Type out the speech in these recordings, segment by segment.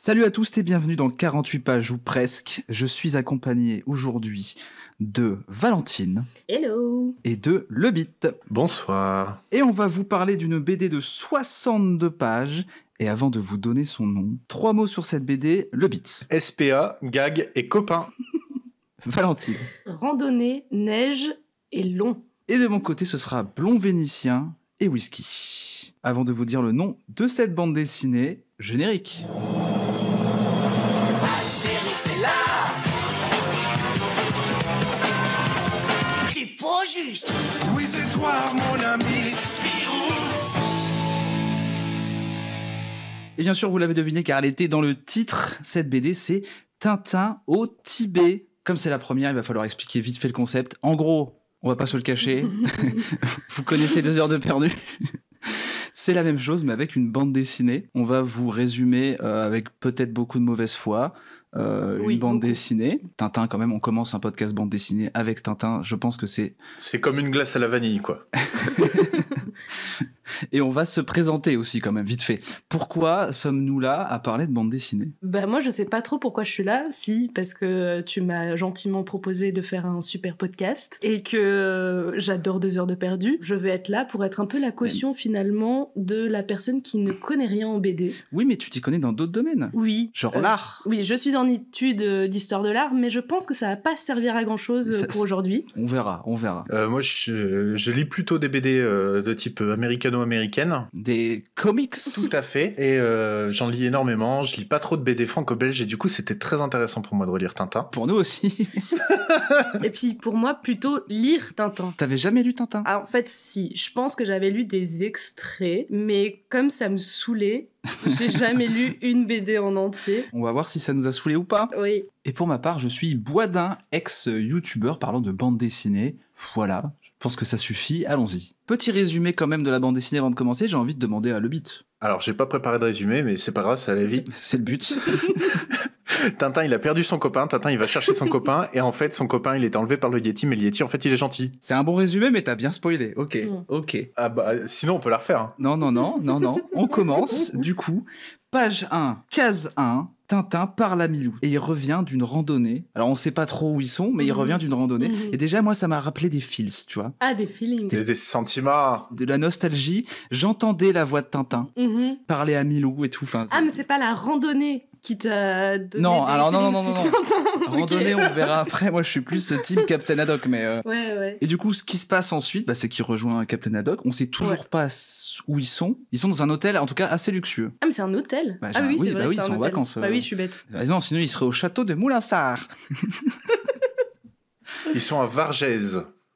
Salut à tous et bienvenue dans 48 pages ou presque. Je suis accompagné aujourd'hui de Valentine. Hello Et de Lebit. Bonsoir. Et on va vous parler d'une BD de 62 pages. Et avant de vous donner son nom, trois mots sur cette BD, Le Lebit. SPA, gag et copain. Valentine. Randonnée, neige et long. Et de mon côté, ce sera blond vénitien et whisky. Avant de vous dire le nom de cette bande dessinée, générique. Oui, c'est toi, mon ami. Et bien sûr, vous l'avez deviné car elle était dans le titre. Cette BD, c'est Tintin au Tibet. Comme c'est la première, il va falloir expliquer vite fait le concept. En gros, on va pas se le cacher. vous connaissez deux heures de perdu. C'est la même chose, mais avec une bande dessinée. On va vous résumer euh, avec peut-être beaucoup de mauvaise foi, euh, une bande dessinée. Tintin, quand même, on commence un podcast bande dessinée avec Tintin. Je pense que c'est. C'est comme une glace à la vanille, quoi. et on va se présenter aussi quand même vite fait. Pourquoi sommes-nous là à parler de bande dessinée Bah moi je sais pas trop pourquoi je suis là, si parce que tu m'as gentiment proposé de faire un super podcast et que j'adore deux heures de perdu. Je vais être là pour être un peu la caution finalement de la personne qui ne connaît rien en BD. Oui mais tu t'y connais dans d'autres domaines. Oui. Genre euh, l'art. Oui je suis en étude euh, d'histoire de l'art mais je pense que ça va pas servir à grand chose euh, pour aujourd'hui. On verra, on verra. moi je, lis plutôt des BD de type américano américaine Des comics Tout à fait. Et euh, j'en lis énormément. Je lis pas trop de BD franco-belge et du coup, c'était très intéressant pour moi de relire Tintin. Pour nous aussi. et puis pour moi, plutôt lire Tintin. T'avais jamais lu Tintin ah, En fait, si. Je pense que j'avais lu des extraits, mais comme ça me saoulait, j'ai jamais lu une BD en entier. On va voir si ça nous a saoulé ou pas. Oui. Et pour ma part, je suis Boisdin, ex youtuber parlant de bande dessinée. Voilà, je pense que ça suffit, allons-y. Petit résumé quand même de la bande dessinée avant de commencer, j'ai envie de demander à Lebit. Alors, j'ai pas préparé de résumé, mais c'est pas grave, ça allait vite. C'est le but. Tintin, il a perdu son copain. Tintin, il va chercher son copain. Et en fait, son copain, il est enlevé par le Yeti. Mais le Yeti, en fait, il est gentil. C'est un bon résumé, mais t'as bien spoilé. Ok, mm. ok. Ah bah, sinon, on peut la refaire. Hein. Non, non, non, non, non. On commence. Du coup, page 1, case 1. Tintin parle à Milou. Et il revient d'une randonnée. Alors, on sait pas trop où ils sont, mais il mhm. revient d'une randonnée. Mhm. Et déjà, moi, ça m'a rappelé des feels, tu vois. Ah, des feelings. Des, sentiments. De la nostalgie. J'entendais la voix de Tintin mhm. parler à Milou et tout. ah, mais c'est pas la randonnée qui t'a donné. Non, alors non, non, non, non, non. Randonnée, on verra après. Moi, je suis plus ce type Captain Haddock, mais. Euh, ouais, ouais. Et du coup, ce qui se passe ensuite, bah, c'est qu'il rejoint Captain Haddock. On sait toujours pas où ils sont. Ils sont dans un hôtel, en tout cas assez luxueux. Ah, mais c'est un hôtel bah, Ah oui, c'est bah vrai. Bah, oui, ils sont en vacances. Bah oui, euh. je suis bête. Bah, non, sinon, ils seraient au château de Moulinsard. ils sont à Varges,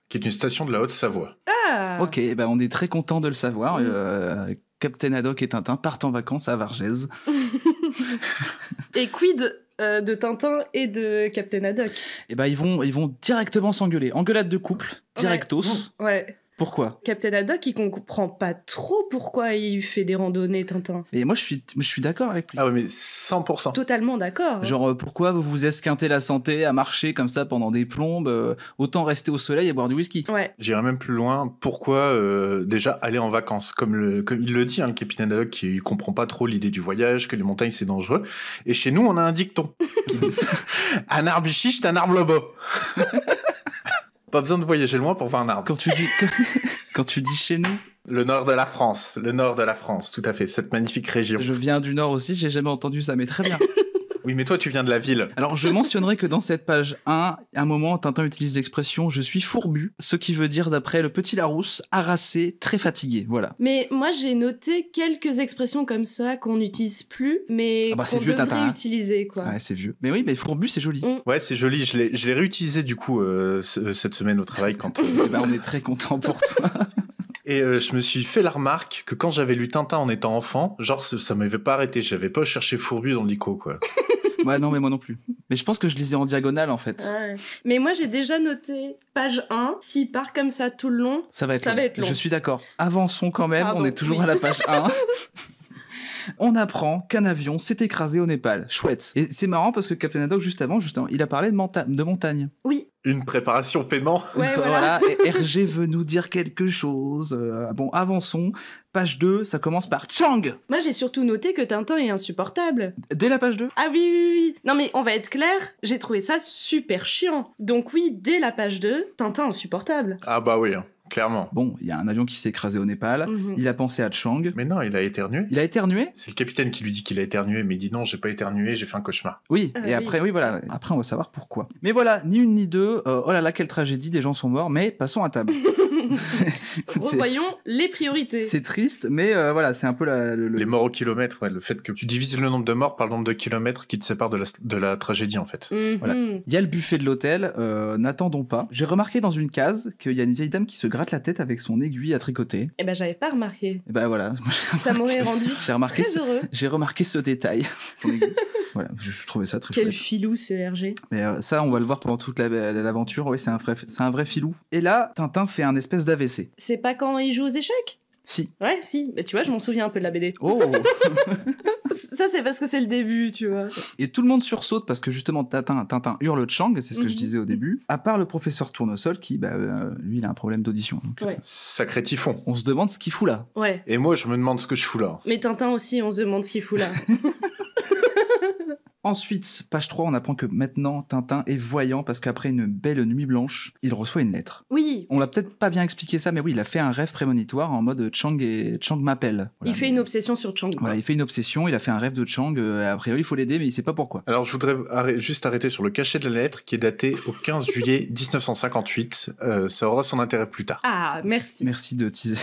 qui est une station de la Haute-Savoie. Ah Ok, eh ben on est très content de le savoir. Mm. Euh, Captain Haddock et Tintin partent en vacances à Vargèse. Et quid euh, de Tintin et de Captain Haddock Eh ben ils vont, ils vont directement s'engueuler. Engueulade de couple, directos. ouais. Pourquoi Captain Haddock, qui comprend pas trop pourquoi il fait des randonnées, Tintin. Et moi, je suis, je suis d'accord avec lui. Ah oui, mais 100%. Totalement d'accord. Hein. Genre, euh, pourquoi vous vous esquintez la santé à marcher comme ça pendant des plombes euh, Autant rester au soleil et boire du whisky. Ouais. J'irais même plus loin. Pourquoi euh, déjà aller en vacances comme, le, il le dit, hein, le Captain Haddock, qui comprend pas trop l'idée du voyage, que les montagnes, c'est dangereux. Et chez nous, on a un dicton. un arbre chiche, un arbre lobo. Pas besoin de voyager loin pour voir un arbre. Quand tu dis, quand tu dis chez nous, le nord de la France, le nord de la France, tout à fait, cette magnifique région. Je viens du nord aussi, j'ai jamais entendu ça, mais très bien. Oui, mais toi, tu viens de la ville. Alors, je mentionnerai que dans cette page 1, à un moment, Tintin utilise l'expression je suis fourbu, ce qui veut dire, d'après le petit Larousse, harassé, très fatigué. Voilà. Mais moi, j'ai noté quelques expressions comme ça qu'on n'utilise plus, mais ah bah, qu'on devrait hein. quoi. Ouais, c'est vieux. Mais oui, mais fourbu, c'est joli. Oui, mm. Ouais, c'est joli. Je l'ai réutilisé, du coup, euh, cette semaine au travail quand. Euh, eh ben, on est très content pour toi. Et euh, je me suis fait la remarque que quand j'avais lu Tintin en étant enfant, genre ça m'avait pas arrêté, j'avais pas cherché Fourbu dans l'ico quoi. ouais, non, mais moi non plus. Mais je pense que je lisais en diagonale en fait. Ouais. Mais moi j'ai déjà noté page 1, s'il part comme ça tout le long, ça va être, long. Je suis d'accord. Avançons quand même, on est toujours à la page 1. on apprend qu'un avion s'est écrasé au Népal. Chouette. Et c'est marrant parce que Captain Haddock, juste avant, il a parlé de, montagne. Oui. Une préparation paiement. voilà. Et Hergé veut nous dire quelque chose. Euh, bon, avançons. Page 2, ça commence par Chang Moi j'ai surtout noté que Tintin est insupportable. Dès la page 2 Ah oui, oui, oui. Non mais on va être clair, j'ai trouvé ça super chiant. Donc oui, dès la page 2, Tintin insupportable. Ah bah oui. Hein. Clairement. Bon, il y a un avion qui s'est écrasé au Népal. Mhm. Il a pensé à Chang. Mais non, il a éternué. Il a éternué C'est le capitaine qui lui dit qu'il a éternué, mais il dit non, j'ai pas éternué, j'ai fait un cauchemar. Oui, euh, et après, oui, voilà. Après, on va savoir pourquoi. Mais voilà, ni une ni deux. Euh, oh là là, quelle tragédie, des gens sont morts, mais passons à table. Revoyons les priorités. C'est triste, mais euh, voilà, c'est un peu le, les morts au kilomètre. le fait que tu divises le nombre de morts par le nombre de kilomètres qui te sépare de la, de la tragédie, en fait. Mhm. Voilà. Il y a le buffet de l'hôtel. N'attendons pas. J'ai remarqué dans une case qu'il y a une vieille dame qui se gratte la tête avec son aiguille à tricoter. Eh ben, j'avais pas remarqué. Eh ben voilà. Ça m'aurait rendu remarqué très heureux. J'ai remarqué ce détail. voilà, je, trouvais ça très Quel filou ce RG. Mais euh, ça, on va le voir pendant toute l'aventure. oui, c'est un, vrai, un vrai filou. Et là, Tintin fait un espèce d'AVC. C'est pas quand il joue aux échecs si. Ouais, si. Mais tu vois, je m'en souviens un peu de la BD. Oh Ça, c'est parce que c'est le début, tu vois. Et tout le monde sursaute parce que justement, Tintin, Tintin hurle Chang, c'est ce que je mhm. disais au début. À part le professeur Tournesol qui, bah, euh, lui, il a un problème d'audition. Euh, ouais. Sacré typhon. On se demande ce qu'il fout là. Ouais. Et moi, je me demande ce que je fous là. Mais Tintin aussi, on se demande ce qu'il fout là. Ensuite, page 3, on apprend que maintenant Tintin est voyant parce qu'après une belle nuit blanche, il reçoit une lettre. Oui. On l'a peut-être pas bien expliqué ça, mais oui, il a fait un rêve prémonitoire en mode Chang et Chang m'appelle. Il fait une obsession sur Chang. Voilà, il fait une obsession, il a fait un rêve de Chang, euh, a priori il faut l'aider, mais il sait pas pourquoi. Alors je voudrais juste arrêter sur le cachet de la lettre qui est daté au 15 juillet 1958. Euh, ça aura son intérêt plus tard. Ah, merci. Merci de teaser.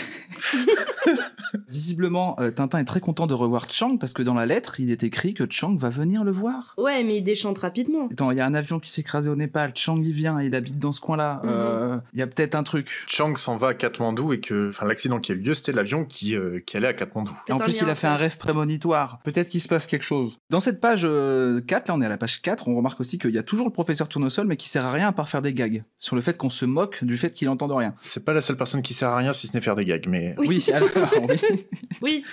visiblement, euh, Tintin est très content de revoir Chang parce que dans la lettre, il est écrit que Chang va venir le voir. Ouais, mais il déchante rapidement. Attends, il y a un avion qui s'est écrasé au Népal. Chang y vient, il habite dans ce coin-là. Mhm. Euh, il y a peut-être un truc. Chang s'en va à Katmandou et que, enfin, l'accident qui a eu lieu, c'était l'avion qui, euh, qui allait à Katmandou. Et en plus, il a fait un rêve prémonitoire. Peut-être qu'il se passe quelque chose. Dans cette page 4, là, on est à la page 4, on remarque aussi qu'il y a toujours le professeur Tournesol, mais qui sert à rien à part faire des gags sur le fait qu'on se moque du fait qu'il entende rien. C'est pas la seule personne qui sert à rien si ce n'est faire des gags, mais. Oui, alors, oui. oui.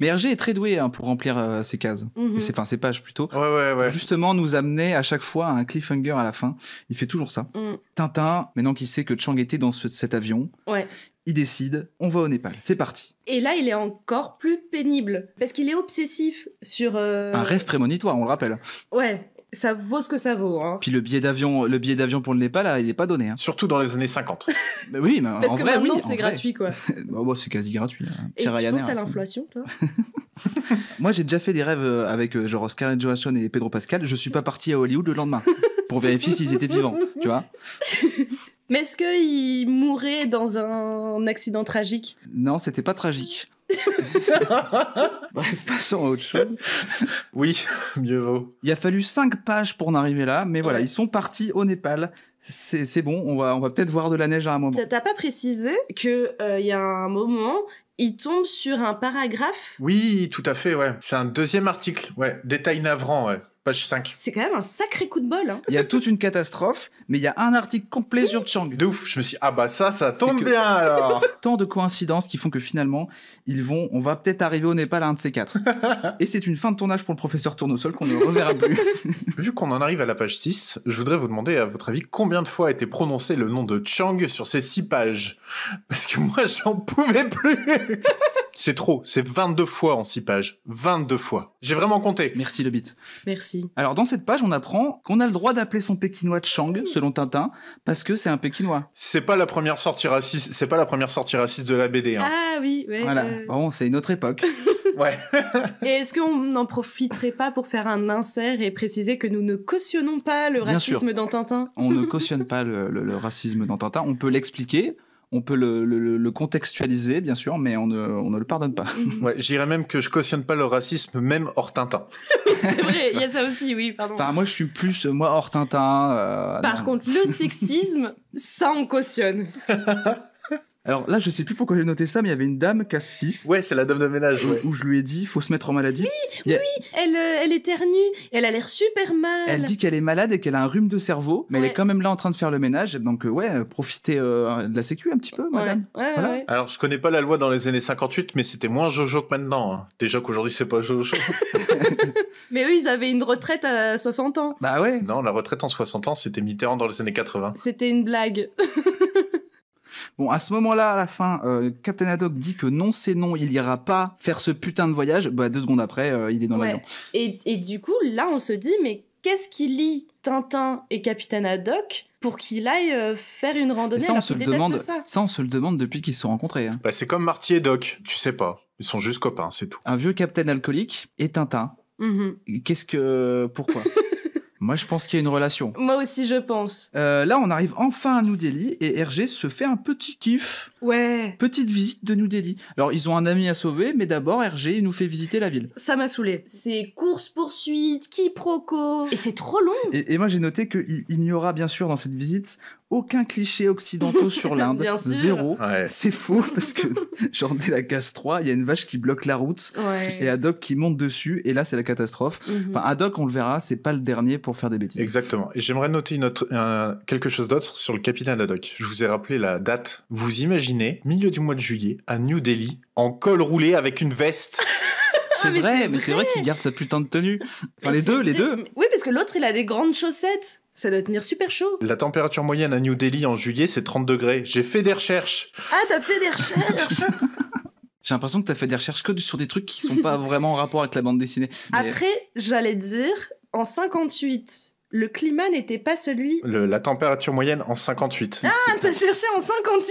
Mais Hergé est très doué hein, pour remplir euh, ses cases, mhm. enfin ses pages plutôt. Ouais, ouais, ouais. justement nous amener à chaque fois un cliffhanger à la fin. Il fait toujours ça. Mm. Tintin, maintenant qu'il sait que Chang était dans cet avion, il décide, on va au Népal, c'est parti. Et là, il est encore plus pénible, parce qu'il est obsessif sur... Euh, un rêve prémonitoire, on le rappelle. Ouais, ça vaut ce que ça vaut. Hein. Puis le billet d'avion, le billet d'avion pour le Népal, là, il n'est pas donné. Hein. Surtout dans les années 50. Bah oui, mais parce que vrai, c'est gratuit quoi. Bah, bah, c'est quasi gratuit. Hein. Et tu penses à l'inflation, toi Moi, j'ai déjà fait des rêves euh, avec Oscar euh, Scarlett Johansson et Pedro Pascal. Je suis pas parti à Hollywood le lendemain pour vérifier s'ils étaient vivants, tu vois. Mais est-ce qu'ils mouraient dans un accident tragique Non, c'était pas tragique. Bref, passons à autre chose. Oui, mieux vaut. Il a fallu cinq pages pour en arriver là, mais voilà, ils sont partis au Népal. C'est bon, on va, on va peut-être voir de la neige à un moment. T'as pas précisé qu'il euh, y a un moment, ils tombent sur un paragraphe Oui, tout à fait, ouais. C'est un deuxième article, ouais. Détail navrant, ouais. Page 5. C'est quand même un sacré coup de bol. Hein. Il y a toute une catastrophe, mais il y a un article complet sur Chang. De ouf, je me suis dit, ah bah ça, ça tombe bien alors. Tant de coïncidences qui font que finalement, ils vont, on va peut-être arriver au Népal à un de ces quatre. Et c'est une fin de tournage pour le professeur Tournesol qu'on ne reverra plus. Vu qu'on en arrive à la page 6, je voudrais vous demander, à votre avis, combien de fois a été prononcé le nom de Chang sur ces six pages Parce que moi, j'en pouvais plus c'est trop, c'est 22 fois en 6 pages. 22 fois. J'ai vraiment compté. Merci le bit. Merci. Alors dans cette page, on apprend qu'on a le droit d'appeler son Pékinois de Chang, selon Tintin, parce que c'est un Pékinois. C'est pas la première sortie raciste, c'est pas la première sortie raciste de la BD. Hein. Ah oui, ouais, Voilà, bon, euh. c'est une autre époque. ouais. et est-ce qu'on n'en profiterait pas pour faire un insert et préciser que nous ne cautionnons pas le racisme dans Tintin On ne cautionne pas le racisme dans Tintin. On peut l'expliquer on peut le, contextualiser, bien sûr, mais on ne, le pardonne pas. Ouais, J'irais même que je cautionne pas le racisme, même hors Tintin. c'est vrai, il y a ça aussi, oui, pardon. Enfin, moi, je suis plus, moi, hors Tintin. Euh, Par contre, le sexisme, ça, on cautionne. Alors là, je sais plus pourquoi j'ai noté ça, mais il y avait une dame qui a Ouais, c'est la dame de ménage. Où, je lui ai dit, faut se mettre en maladie. Oui, oui, elle, euh, elle éternue, elle a l'air super mal. Elle dit qu'elle est malade et qu'elle a un rhume de cerveau, mais elle est quand même là en train de faire le ménage. Donc euh, ouais, euh, profitez de la sécu un petit peu, madame. Alors je connais pas la loi dans les années 58, mais c'était moins Jojo que maintenant. Hein. Déjà qu'aujourd'hui, c'est pas Jojo. mais eux, ils avaient une retraite à 60 ans. Bah ouais. Non, la retraite en 60 ans, c'était Mitterrand dans les années 80. C'était une blague. Bon, à ce moment-là, à la fin, euh, Captain Haddock dit que non, c'est non, il n'ira pas faire ce putain de voyage. Bah, deux secondes après, euh, il est dans l'avion. Et, du coup, là, on se dit, mais qu'est-ce qui lit Tintin et Capitaine Haddock pour qu'il aille euh, faire une randonnée on se le demande, ça. on se le demande depuis qu'ils se sont rencontrés. Hein. Bah, c'est comme Marty et Doc, tu sais pas. Ils sont juste copains, c'est tout. Un vieux capitaine alcoolique et Tintin. Mhm. Qu'est-ce que... Pourquoi Moi, je pense qu'il y a une relation. Moi aussi, je pense. Euh, là, on arrive enfin à New Delhi et Hergé se fait un petit kiff. Ouais. Petite visite de New Delhi. Alors, ils ont un ami à sauver, mais d'abord, Hergé nous fait visiter la ville. Ça m'a saoulé. C'est course-poursuite, quiproquo. Et c'est trop long. Et, moi, j'ai noté qu'il il y aura bien sûr dans cette visite aucun cliché occidentaux sur l'Inde. Zéro. C'est faux parce que, genre, dès la casse 3, il y a une vache qui bloque la route et Haddock qui monte dessus. Et là, c'est la catastrophe. Mhm. enfin, Haddock, on le verra, c'est pas le dernier pour faire des bêtises. Exactement. Et j'aimerais noter quelque chose d'autre sur le capitaine Haddock. Je vous ai rappelé la date. Vous imaginez, milieu du mois de juillet, à New Delhi, en col roulé avec une veste. Ah, c'est vrai, mais c'est vrai, qu'il garde sa putain de tenue. Enfin, les deux, les deux. Oui, parce que l'autre, il a des grandes chaussettes. Ça doit tenir super chaud. La température moyenne à New Delhi en juillet, c'est 30 degrés. J'ai fait des recherches. Ah, t'as fait des recherches J'ai l'impression que t'as fait des recherches que sur des trucs qui sont pas vraiment en rapport avec la bande dessinée. Après, j'allais dire, en 58, le climat n'était pas celui. la température moyenne en 58. Ah, t'as cherché en 58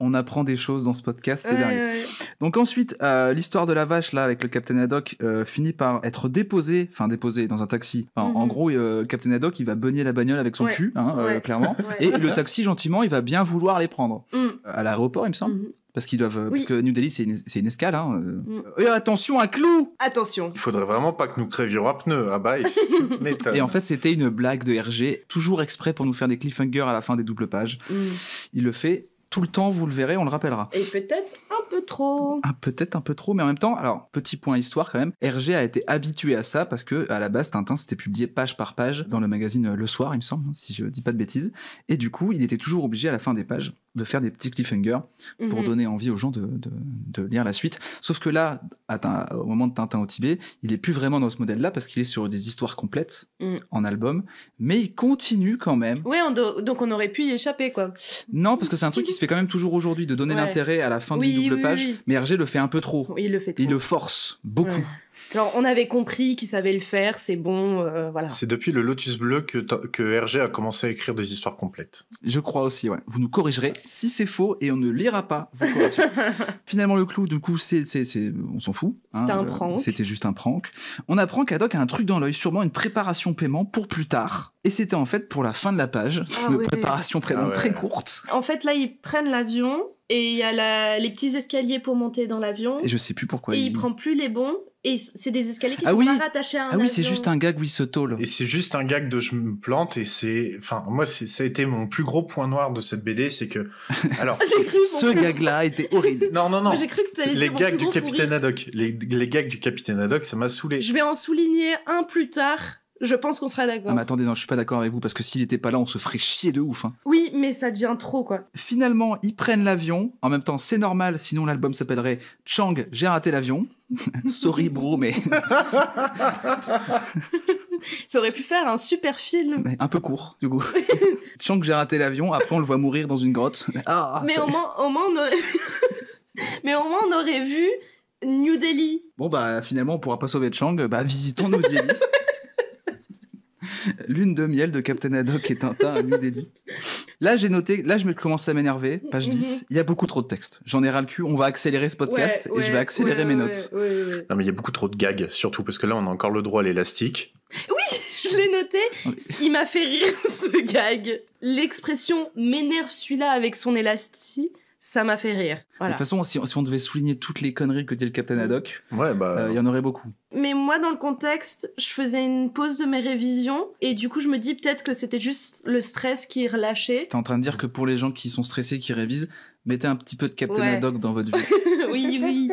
on apprend des choses dans ce podcast, c'est Donc ensuite, euh, l'histoire de la vache là avec le Captain Haddock euh, finit par être déposée, enfin déposée dans un taxi. En mhm. gros, le euh, Captain Haddock il va beugner la bagnole avec son cul, hein, clairement, et le taxi gentiment il va bien vouloir les prendre mm. à l'aéroport, il me semble. Mhm. Parce qu'ils doivent, parce que New Delhi c'est une, une, escale. Hein, mm. attention, un clou. Attention. Il faudrait vraiment pas que nous crèvions à pneus. Ah bah. et en fait, c'était une blague de RG, toujours exprès pour nous faire des cliffhangers à la fin des doubles pages. Mm. Il le fait tout le temps, vous le verrez, on le rappellera. Et peut-être un peu trop. Ah, peut-être un peu trop, mais en même temps, alors, petit point histoire quand même, Hergé a été habitué à ça parce que, à la base, Tintin, c'était publié page par page dans le magazine Le Soir, il me semble, si je dis pas de bêtises. Et du coup, il était toujours obligé à la fin des pages de faire des petits cliffhangers pour mhm. donner envie aux gens de, lire la suite. Sauf que là, au moment de Tintin au Tibet, il est plus vraiment dans ce modèle-là parce qu'il est sur des histoires complètes mhm. en album, mais il continue quand même. Oui, donc on aurait pu y échapper, quoi. Non, parce que c'est un truc qui se fait quand même toujours aujourd'hui de donner l'intérêt à la fin de double page, mais Hergé le fait un peu trop. Il le fait Il le force beaucoup on avait compris qu'il savait le faire, c'est bon, euh, voilà. C'est depuis le Lotus Bleu que, que Hergé a commencé à écrire des histoires complètes. Je crois aussi, ouais. Vous nous corrigerez si c'est faux et on ne lira pas vos corrections. Finalement, le clou, du coup, c'est, on s'en fout. Hein. C'était un euh, prank. C'était juste un prank. On apprend qu'Adoc a un truc dans l'œil, sûrement une préparation paiement pour plus tard. Et c'était en fait pour la fin de la page, ah une préparation paiement ah très courte. En fait, là, ils prennent l'avion, et il y a les petits escaliers pour monter dans l'avion. Et je sais plus pourquoi. Et il, il prend plus les bons et c'est des escaliers qui ah sont oui. pas rattachés à ah un Ah oui, c'est juste un gag où il se tôle. Et c'est juste un gag de je me plante et c'est enfin moi ça a été mon plus gros point noir de cette BD, c'est que alors ce gag là était horrible. Non non non. J'ai cru que les, gags du Capitaine Haddock, les, les gags du Capitaine Haddock, ça m'a saoulé. Je vais en souligner un plus tard je pense qu'on serait d'accord. Ah, attendez, non, je suis pas d'accord avec vous parce que s'il était pas là, on se ferait chier de ouf. Hein. Oui, mais ça devient trop quoi. Finalement, ils prennent l'avion. En même temps, c'est normal, sinon l'album s'appellerait Chang, j'ai raté l'avion. Sorry bro, mais. ça aurait pu faire un super film. un peu court, du coup. Chang, j'ai raté l'avion. Après, on le voit mourir dans une grotte. Ah, mais au moins, au moins, on aurait... mais au moins, on aurait vu New Delhi. Bon bah finalement, on pourra pas sauver Chang. Bah visitons New Delhi. Lune de miel de Captain Haddock et Tintin à New Là, j'ai noté, là, je commence à m'énerver. Page 10, mhm. il y a beaucoup trop de textes J'en ai ras le cul. On va accélérer ce podcast et je vais accélérer mes notes. Non, mais il y a beaucoup trop de gags, surtout parce que là, on a encore le droit à l'élastique. Oui, je l'ai noté. Il m'a fait rire ce gag. L'expression m'énerve celui-là avec son élastique ça m'a fait rire. Voilà. De toute façon, si, si, on devait souligner toutes les conneries que dit le Captain Haddock, il ouais, bah... Euh, il y en aurait beaucoup. Mais moi, dans le contexte, je faisais une pause de mes révisions et du coup, je me dis peut-être que c'était juste le stress qui relâchait. T'es en train de dire que pour les gens qui sont stressés, qui révisent, mettez un petit peu de Captain Haddock dans votre vie. oui, oui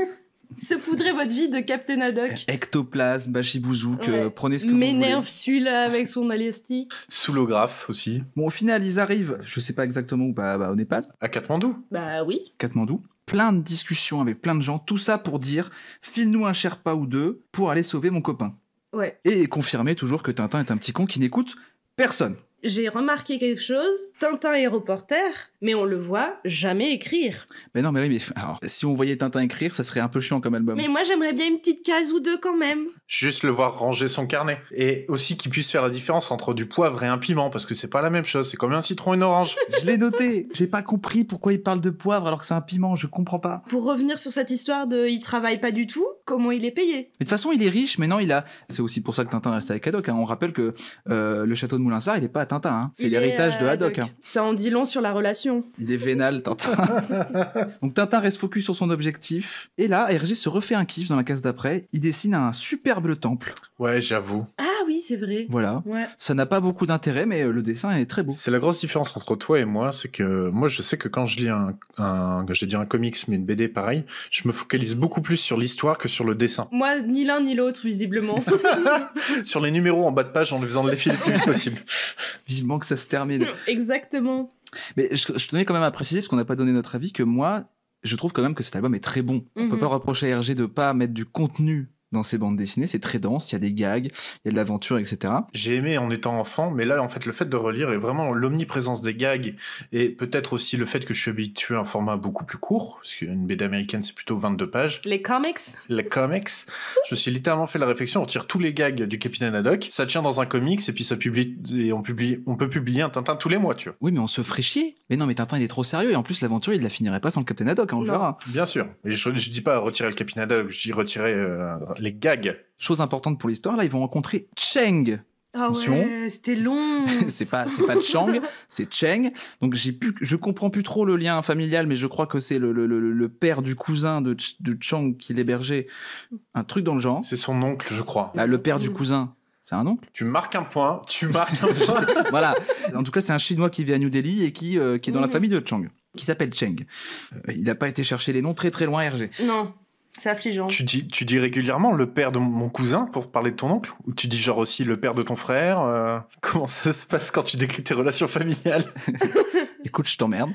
se foudrez votre vie de Captain Haddock. Ectoplasme, Bachibouzouk, euh, prenez ce que vous voulez ».« M'énerve celui-là avec son aliastique. Soulographe aussi. Bon, au final, ils arrivent, je sais pas exactement où, bah, bah, au Népal. À Katmandou. Bah oui. Katmandou. Plein de discussions avec plein de gens, tout ça pour dire file-nous un Sherpa ou deux pour aller sauver mon copain. Ouais. Et confirmer toujours que Tintin est un petit con qui n'écoute personne j'ai remarqué quelque chose, Tintin est reporter, mais on le voit jamais écrire. Mais non, mais oui, mais alors, si on voyait Tintin écrire, ça serait un peu chiant comme album. Mais moi, j'aimerais bien une petite case ou deux quand même. Juste le voir ranger son carnet. Et aussi qu'il puisse faire la différence entre du poivre et un piment, parce que c'est pas la même chose, c'est comme un citron et une orange. je l'ai noté, j'ai pas compris pourquoi il parle de poivre alors que c'est un piment, je comprends pas. Pour revenir sur cette histoire de il travaille pas du tout, comment il est payé Mais de toute façon, il est riche, mais non, il a. C'est aussi pour ça que Tintin reste avec Haddock. Hein. On rappelle que euh, le château de moulinsard il est pas Hein. C'est l'héritage de euh, Haddock. Ça en dit long sur la relation. Il est vénal, Tintin. Donc Tintin reste focus sur son objectif. Et là, Hergé se refait un kiff dans la case d'après. Il dessine un superbe temple. Ouais, j'avoue. Ah oui, c'est vrai. Voilà. Ouais. Ça n'a pas beaucoup d'intérêt, mais le dessin est très beau. C'est la grosse différence entre toi et moi, c'est que moi, je sais que quand je lis un, un j'ai dire un comics, mais une BD pareil, je me focalise beaucoup plus sur l'histoire que sur le dessin. Moi, ni l'un ni l'autre, visiblement. sur les numéros en bas de page, en les faisant défiler le plus possible. vivement que ça se termine. Exactement. Mais je, tenais quand même à préciser, parce qu'on n'a pas donné notre avis, que moi, je trouve quand même que cet album est très bon. On ne On peut mhm. pas reprocher à RG de pas mettre du contenu dans ces bandes dessinées. C'est très dense, il y a des gags, il y a de l'aventure, etc. J'ai aimé en étant enfant, mais là, en fait, le fait de relire est vraiment l'omniprésence des gags et peut-être aussi le fait que je suis habitué à un format beaucoup plus court, parce qu'une BD américaine, c'est plutôt 22 pages. Les comics Les comics. je me suis littéralement fait la réflexion, on tire tous les gags du Capitaine Haddock, ça tient dans un comics et puis ça publie, et on publie, on peut publier un Tintin tous les mois, tu vois. Oui, mais on se ferait chier. Mais non, mais Tintin, il est trop sérieux et en plus, l'aventure, il la finirait pas sans le Capitaine Haddock, hein, on le verra. Bien sûr. Et je, je dis pas retirer le Capitaine Haddock, je dis retirer euh, les gags. Chose importante pour l'histoire, là, ils vont rencontrer Cheng, ah ouais, c'était long. c'est pas c'est pas Chang, c'est Cheng. Donc j'ai plus je comprends plus trop le lien familial mais je crois que c'est le, père du cousin de, Cheng de Chang qui l'hébergeait. Un truc dans le genre. C'est son oncle, je crois. Bah, le père du mm. cousin. C'est un oncle Tu marques un point, tu marques un point. voilà. En tout cas, c'est un chinois qui vit à New Delhi et qui euh, qui est dans la mm. famille de Cheng, qui s'appelle Cheng. Euh, il n'a pas été chercher les noms très très loin Hergé. Non. C'est affligeant. Tu dis, tu dis régulièrement le père de mon cousin pour parler de ton oncle Ou tu dis genre aussi le père de ton frère euh, Comment ça se passe quand tu décris tes relations familiales Écoute, je t'emmerde.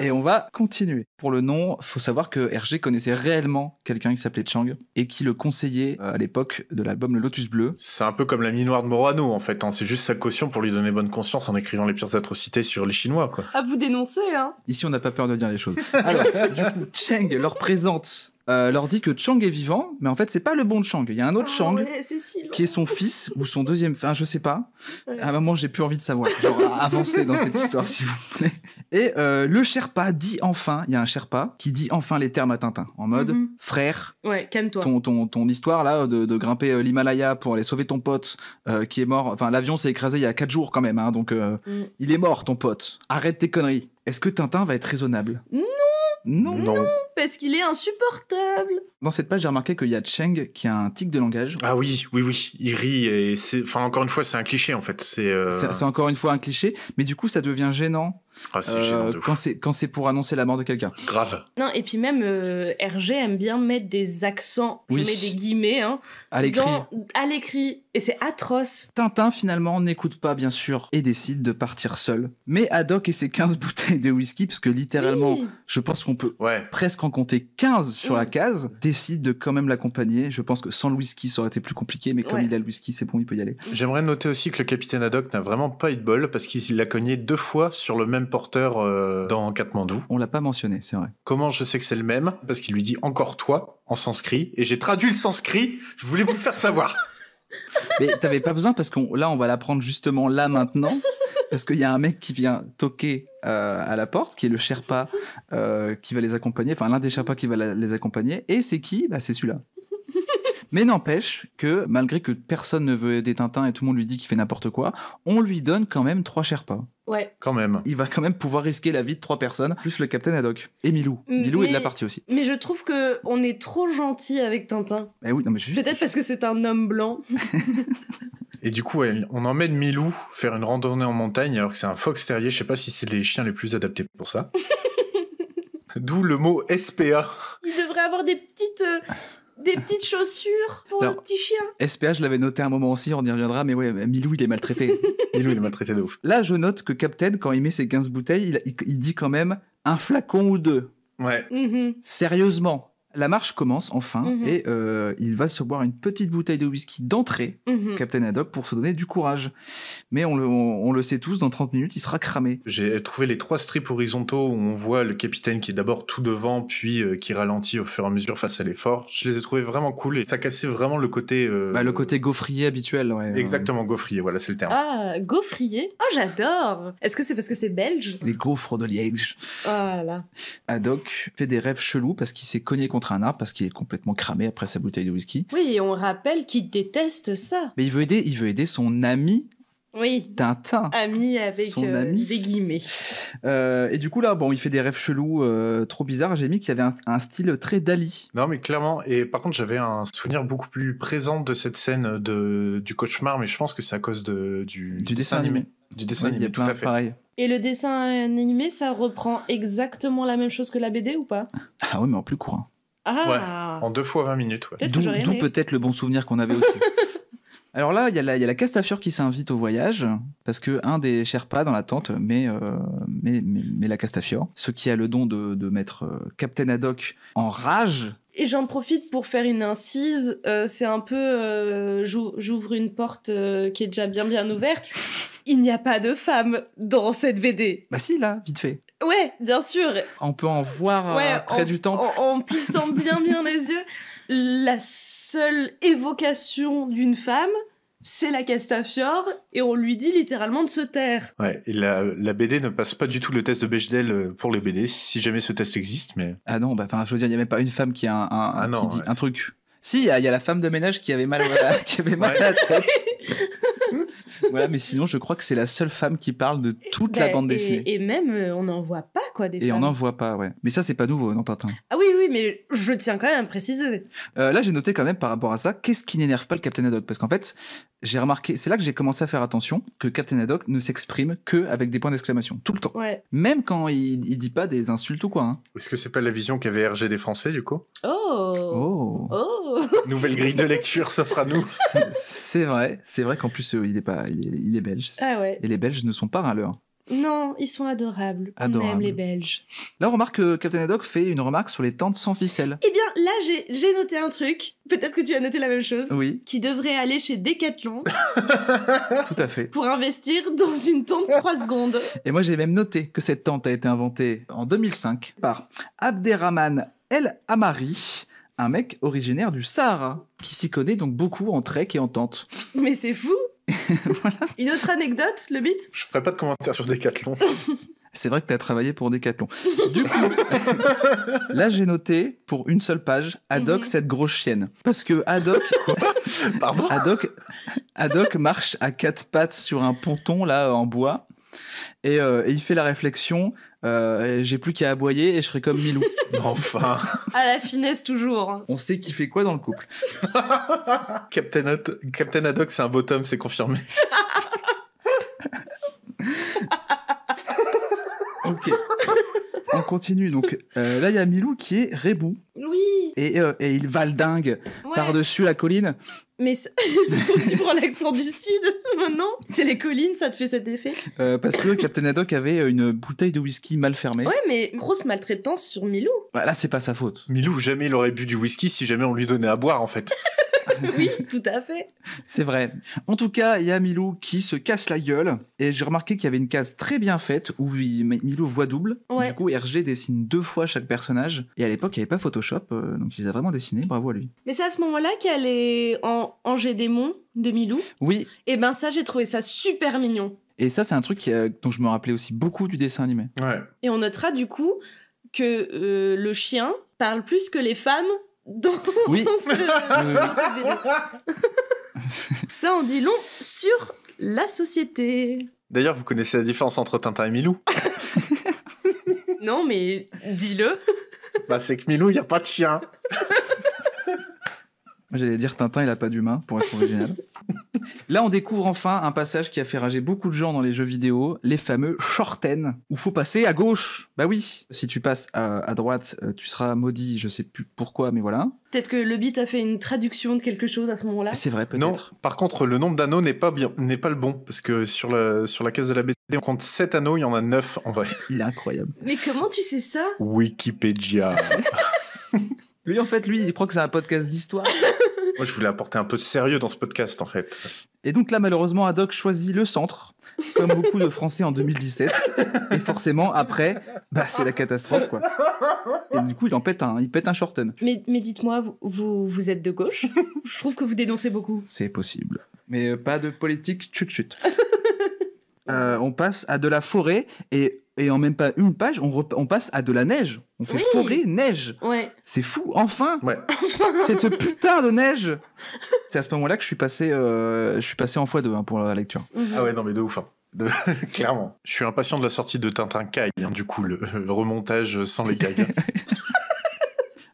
et on va continuer. Pour le nom, faut savoir que Hergé connaissait réellement quelqu'un qui s'appelait Chang et qui le conseillait euh, à l'époque de l'album Le Lotus Bleu. C'est un peu comme la noire de Morano en fait. Hein. C'est juste sa caution pour lui donner bonne conscience en écrivant les pires atrocités sur les Chinois. Quoi. À ah, vous dénoncer. Hein. Ici, on n'a pas peur de dire les choses. Alors, du coup, Cheng leur présente euh, leur dit que Chang est vivant, mais en fait, c'est pas le bon Chang. Il y a un autre ah Chang qui est son fils ou son deuxième. Enfin, je sais pas. À un moment, j'ai plus envie de savoir. Genre, dans cette histoire, s'il vous plaît. Et euh, le Sherpa dit enfin, il y a un Sherpa qui dit enfin les termes à Tintin, en mode mhm. frère, ouais, calme-toi. Ton, histoire là de, grimper euh, l'Himalaya pour aller sauver ton pote qui est mort. Enfin, l'avion s'est écrasé il y a 4 jours quand même, hein, donc mm. il est mort ton pote. Arrête tes conneries. Est-ce que Tintin va être raisonnable Non non, non, parce qu'il est insupportable. Dans cette page, j'ai remarqué qu'il y a Cheng qui a un tic de langage. Ah oui, oui, oui, il rit et c'est, enfin encore une fois, c'est un cliché en fait. c'est euh, encore une fois un cliché, mais du coup, ça devient gênant ah, euh, quand c'est quand c'est pour annoncer la mort de quelqu'un. Grave. Non et puis même Hergé euh, aime bien mettre des accents, je mets des guillemets, hein, à l'écrit. À l'écrit et c'est atroce. Tintin finalement n'écoute pas bien sûr et décide de partir seul. Mais Haddock et ses 15 bouteilles de whisky, parce que littéralement, je pense qu'on peut presque en compter 15 sur la case, décide de quand même l'accompagner. Je pense que sans le whisky ça aurait été plus compliqué, mais comme il a le whisky, c'est bon, il peut y aller. J'aimerais noter aussi que le capitaine Haddock n'a vraiment pas eu de bol parce qu'il l'a cogné deux fois sur le même porteur euh, dans Katmandou. On l'a pas mentionné, c'est vrai. Comment je sais que c'est le même Parce qu'il lui dit encore toi en sanskrit. Et j'ai traduit le sanskrit, je voulais vous le faire savoir. Mais t'avais pas besoin parce que là, on va l'apprendre justement là maintenant. Parce qu'il y a un mec qui vient toquer euh, à la porte, qui est le Sherpa euh, qui va les accompagner, enfin l'un des Sherpas qui va les accompagner. Et c'est qui bah, C'est celui-là. Mais n'empêche que, malgré que personne ne veut aider Tintin, et tout le monde lui dit qu'il fait n'importe quoi, on lui donne quand même trois Sherpas. Ouais. Quand même. Il va quand même pouvoir risquer la vie de trois personnes, plus le capitaine Haddock. Et Milou. Mm, Milou est de la partie aussi. Mais je trouve que on est trop gentil avec Tintin. Eh oui, non, mais juste... Peut-être parce que c'est un homme blanc. Et du coup, on emmène Milou faire une randonnée en montagne alors que c'est un fox terrier. Je sais pas si c'est les chiens les plus adaptés pour ça. D'où le mot SPA. Il devrait avoir des petites. Euh, des petites chaussures pour Alors, le petit chien. SPA, je l'avais noté un moment aussi, on y reviendra, mais ouais, Milou, il est maltraité. il est maltraité de ouf. Là, je note que Captain, quand il met ses 15 bouteilles, il, dit quand même un flacon ou deux. Ouais. Mm-hmm. Sérieusement, la marche commence enfin mhm. et euh, il va se boire une petite bouteille de whisky d'entrée, mhm. Captain Haddock, pour se donner du courage. Mais on le, sait tous, dans 30 minutes, il sera cramé. J'ai trouvé les trois strips horizontaux où on voit le capitaine qui est d'abord tout devant, puis euh, qui ralentit au fur et à mesure face à l'effort. Je les ai trouvés vraiment cool et ça cassait vraiment le côté. Euh, bah, le côté gaufrier habituel, Exactement, gaufrier, voilà, c'est le terme. Ah, gaufrier Oh, j'adore Est-ce que c'est parce que c'est belge Les gaufres de Liège. Voilà. Haddock fait des rêves chelous parce qu'il s'est cogné contre un parce qu'il est complètement cramé après sa bouteille de whisky. Oui, et on rappelle qu'il déteste ça. Mais il veut aider, il veut aider son ami oui. Tintin. Ami avec euh, ami. des guillemets. Euh, et du coup, là, bon, il fait des rêves chelous, euh, trop bizarres. J'ai mis qu'il y avait un, style très Dali. Non, mais clairement. Et par contre, j'avais un souvenir beaucoup plus présent de cette scène de, du cauchemar, mais je pense que c'est à cause de, du, dessin animé. Du dessin animé, tout à fait. Pareil. Et le dessin animé, ça reprend exactement la même chose que la BD ou pas Ah oui, mais en plus court. Hein. Ah. En deux fois 20 minutes, ouais. D'où, peut-être le bon souvenir qu'on avait aussi. Alors là, il y, a la, y a la Castafiore qui s'invite au voyage, parce que un des Sherpas dans la tente met, euh, la Castafiore, ce qui a le don de, mettre euh, Captain Haddock en rage. Et j'en profite pour faire une incise, euh, c'est un peu euh, j'ouvre une porte qui est déjà bien bien ouverte. Il n'y a pas de femme dans cette BD. Bah si là, vite fait. Ouais, bien sûr. On peut en voir euh, près du temple. En, pissant bien bien les yeux, la seule évocation d'une femme, c'est la Castafiore, et on lui dit littéralement de se taire. Ouais, la, BD ne passe pas du tout le test de Bechdel euh, pour les BD, si jamais ce test existe, mais... Ah non, bah, je veux dire, il n'y a même pas une femme qui a un, un, ah dit un truc. Si, il y, a la femme de ménage qui avait mal, qui avait à la tête voilà, mais sinon, je crois que c'est la seule femme qui parle de toute la bah, bande dessinée. Et, et même, euh, on n'en voit pas, quoi, des Et on n'en voit pas, ouais. Mais ça, c'est pas nouveau non, Tintin. Ah oui, oui, mais je tiens quand même à préciser. Euh, là, j'ai noté quand même par rapport à ça, qu'est-ce qui n'énerve pas le Captain Haddock Parce qu'en fait, j'ai remarqué, c'est là que j'ai commencé à faire attention, que Captain Haddock ne s'exprime que avec des points d'exclamation, tout le temps. Ouais. Même quand il, il dit pas des insultes ou quoi. Hein. Est-ce que c'est pas la vision qu'avait RG des Français, du coup oh. oh Oh, Nouvelle grille de lecture s'offre à nous. C'est vrai, c'est vrai qu'en plus, euh, il n'est pas, il est, belge. Ah et les Belges ne sont pas râleurs. Non, ils sont adorables. adorables. On aime les Belges. Là, on remarque que Captain Haddock fait une remarque sur les tentes sans ficelle. Eh bien, là, j'ai noté un truc. Peut-être que tu as noté la même chose. Oui. Qui devrait aller chez Decathlon. Tout à fait. Pour investir dans une tente 3 secondes. Et moi, j'ai même noté que cette tente a été inventée en 2005 par Abderrahman El Amari un mec originaire du Sahara, qui s'y connaît donc beaucoup en trek et en tente. Mais c'est fou voilà. Une autre anecdote, le bit Je ferai pas de commentaire sur Décathlon C'est vrai que tu as travaillé pour Décathlon Du coup, là, j'ai noté pour une seule page Adoc, mhm. cette grosse chienne. Parce que Adoc. Pardon Adoc, Adoc marche à quatre pattes sur un ponton, là, en bois. et euh, il fait la réflexion euh, j'ai plus qu'à aboyer et je serai comme Milou. enfin. À la finesse toujours. On sait qui fait quoi dans le couple. Captain, Captain Haddock, c'est un bottom, c'est confirmé. ok. On continue. Donc euh, là, il y a Milou qui est Rebou. Oui. Et, il euh, et il dingue dingue par-dessus la colline. Mais tu prends l'accent du sud maintenant C'est les collines, ça te fait cet effet euh, Parce que Captain Haddock avait euh, une bouteille de whisky mal fermée. Ouais, mais grosse maltraitance sur Milou. Bah, là, c'est pas sa faute. Milou, jamais il aurait bu du whisky si jamais on lui donnait à boire en fait. oui, tout à fait. C'est vrai. En tout cas, il y a Milou qui se casse la gueule. Et j'ai remarqué qu'il y avait une case très bien faite où Milou voit double. Du coup, RG dessine deux fois chaque personnage. Et à l'époque, il n'y avait pas Photoshop. Euh, donc il les a vraiment dessinés, bravo à lui. Mais c'est à ce moment-là qu'elle est en Angers Démon de Milou. Oui. Et eh ben ça, j'ai trouvé ça super mignon. Et ça, c'est un truc euh, dont je me rappelais aussi beaucoup du dessin animé. Ouais. Et on notera du coup que euh, le chien parle plus que les femmes dans, oui. dans ça on dit long sur la société. D'ailleurs, vous connaissez la différence entre Tintin et Milou Non, mais dis-le. Bah, c'est que Milou, il n'y a pas de chien. J'allais dire Tintin, il a pas d'humain, pour être original. Là, on découvre enfin un passage qui a fait rager beaucoup de gens dans les jeux vidéo, les fameux shorten, où faut passer à gauche. Bah oui, si tu passes à, droite, euh, tu seras maudit, je sais plus pourquoi, mais voilà. Peut-être que le beat a fait une traduction de quelque chose à ce moment-là. C'est vrai, peut-être. Non, par contre, le nombre d'anneaux n'est pas bien, n'est pas le bon, parce que sur la, sur la case de la BD, on compte 7 anneaux, il y en a 9 en vrai. Il est incroyable. Mais comment tu sais ça Wikipédia. lui, en fait, lui, il croit que c'est un podcast d'histoire. Moi, je voulais apporter un peu de sérieux dans ce podcast, en fait. Et donc là, malheureusement, Adoc choisit le centre, comme beaucoup de Français en 2017. Et forcément, après, bah, c'est la catastrophe, quoi. Et du coup, il en pète un, il pète un shorten. Mais, mais dites-moi, vous, vous, êtes de gauche Je trouve que vous dénoncez beaucoup. C'est possible. Mais euh, pas de politique chut-chut. Euh, on passe à de la forêt et et en même pas une page, on, passe à de la neige. On fait forêt, neige. Ouais. C'est fou, enfin ouais. Cette putain de neige C'est à ce moment-là que je suis passé, euh, je suis passé en fois 2 hein, pour la lecture. Mhm. Ah ouais, non mais de ouf. Hein. Clairement. Je suis impatient de la sortie de Tintin Caille, hein, du coup, le, remontage sans les gags.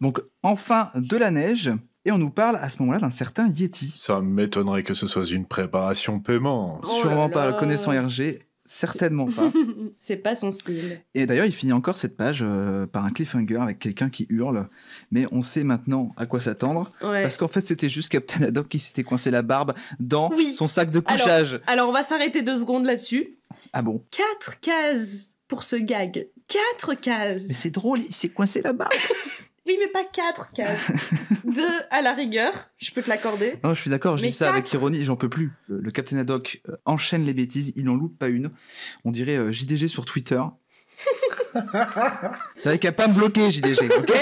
Donc, enfin, de la neige. Et on nous parle à ce moment-là d'un certain Yeti. Ça m'étonnerait que ce soit une préparation paiement. Oh Sûrement pas, connaissant RG, Certainement pas. c'est pas son style. Et d'ailleurs, il finit encore cette page euh, par un cliffhanger avec quelqu'un qui hurle. Mais on sait maintenant à quoi s'attendre. Parce qu'en fait, c'était juste Captain Haddock qui s'était coincé la barbe dans son sac de couchage. Alors, alors on va s'arrêter deux secondes là-dessus. Ah bon Quatre cases pour ce gag. Quatre cases. Mais c'est drôle, il s'est coincé la barbe. Oui, mais pas quatre cases. Deux à la rigueur, je peux te l'accorder. Non, je suis d'accord, je dis ça avec ironie, j'en peux plus. Le Captain Haddock euh, enchaîne les bêtises, il n'en loupe pas une. On dirait euh, JDG sur Twitter. T'avais qu'à pas me bloquer, JDG, ok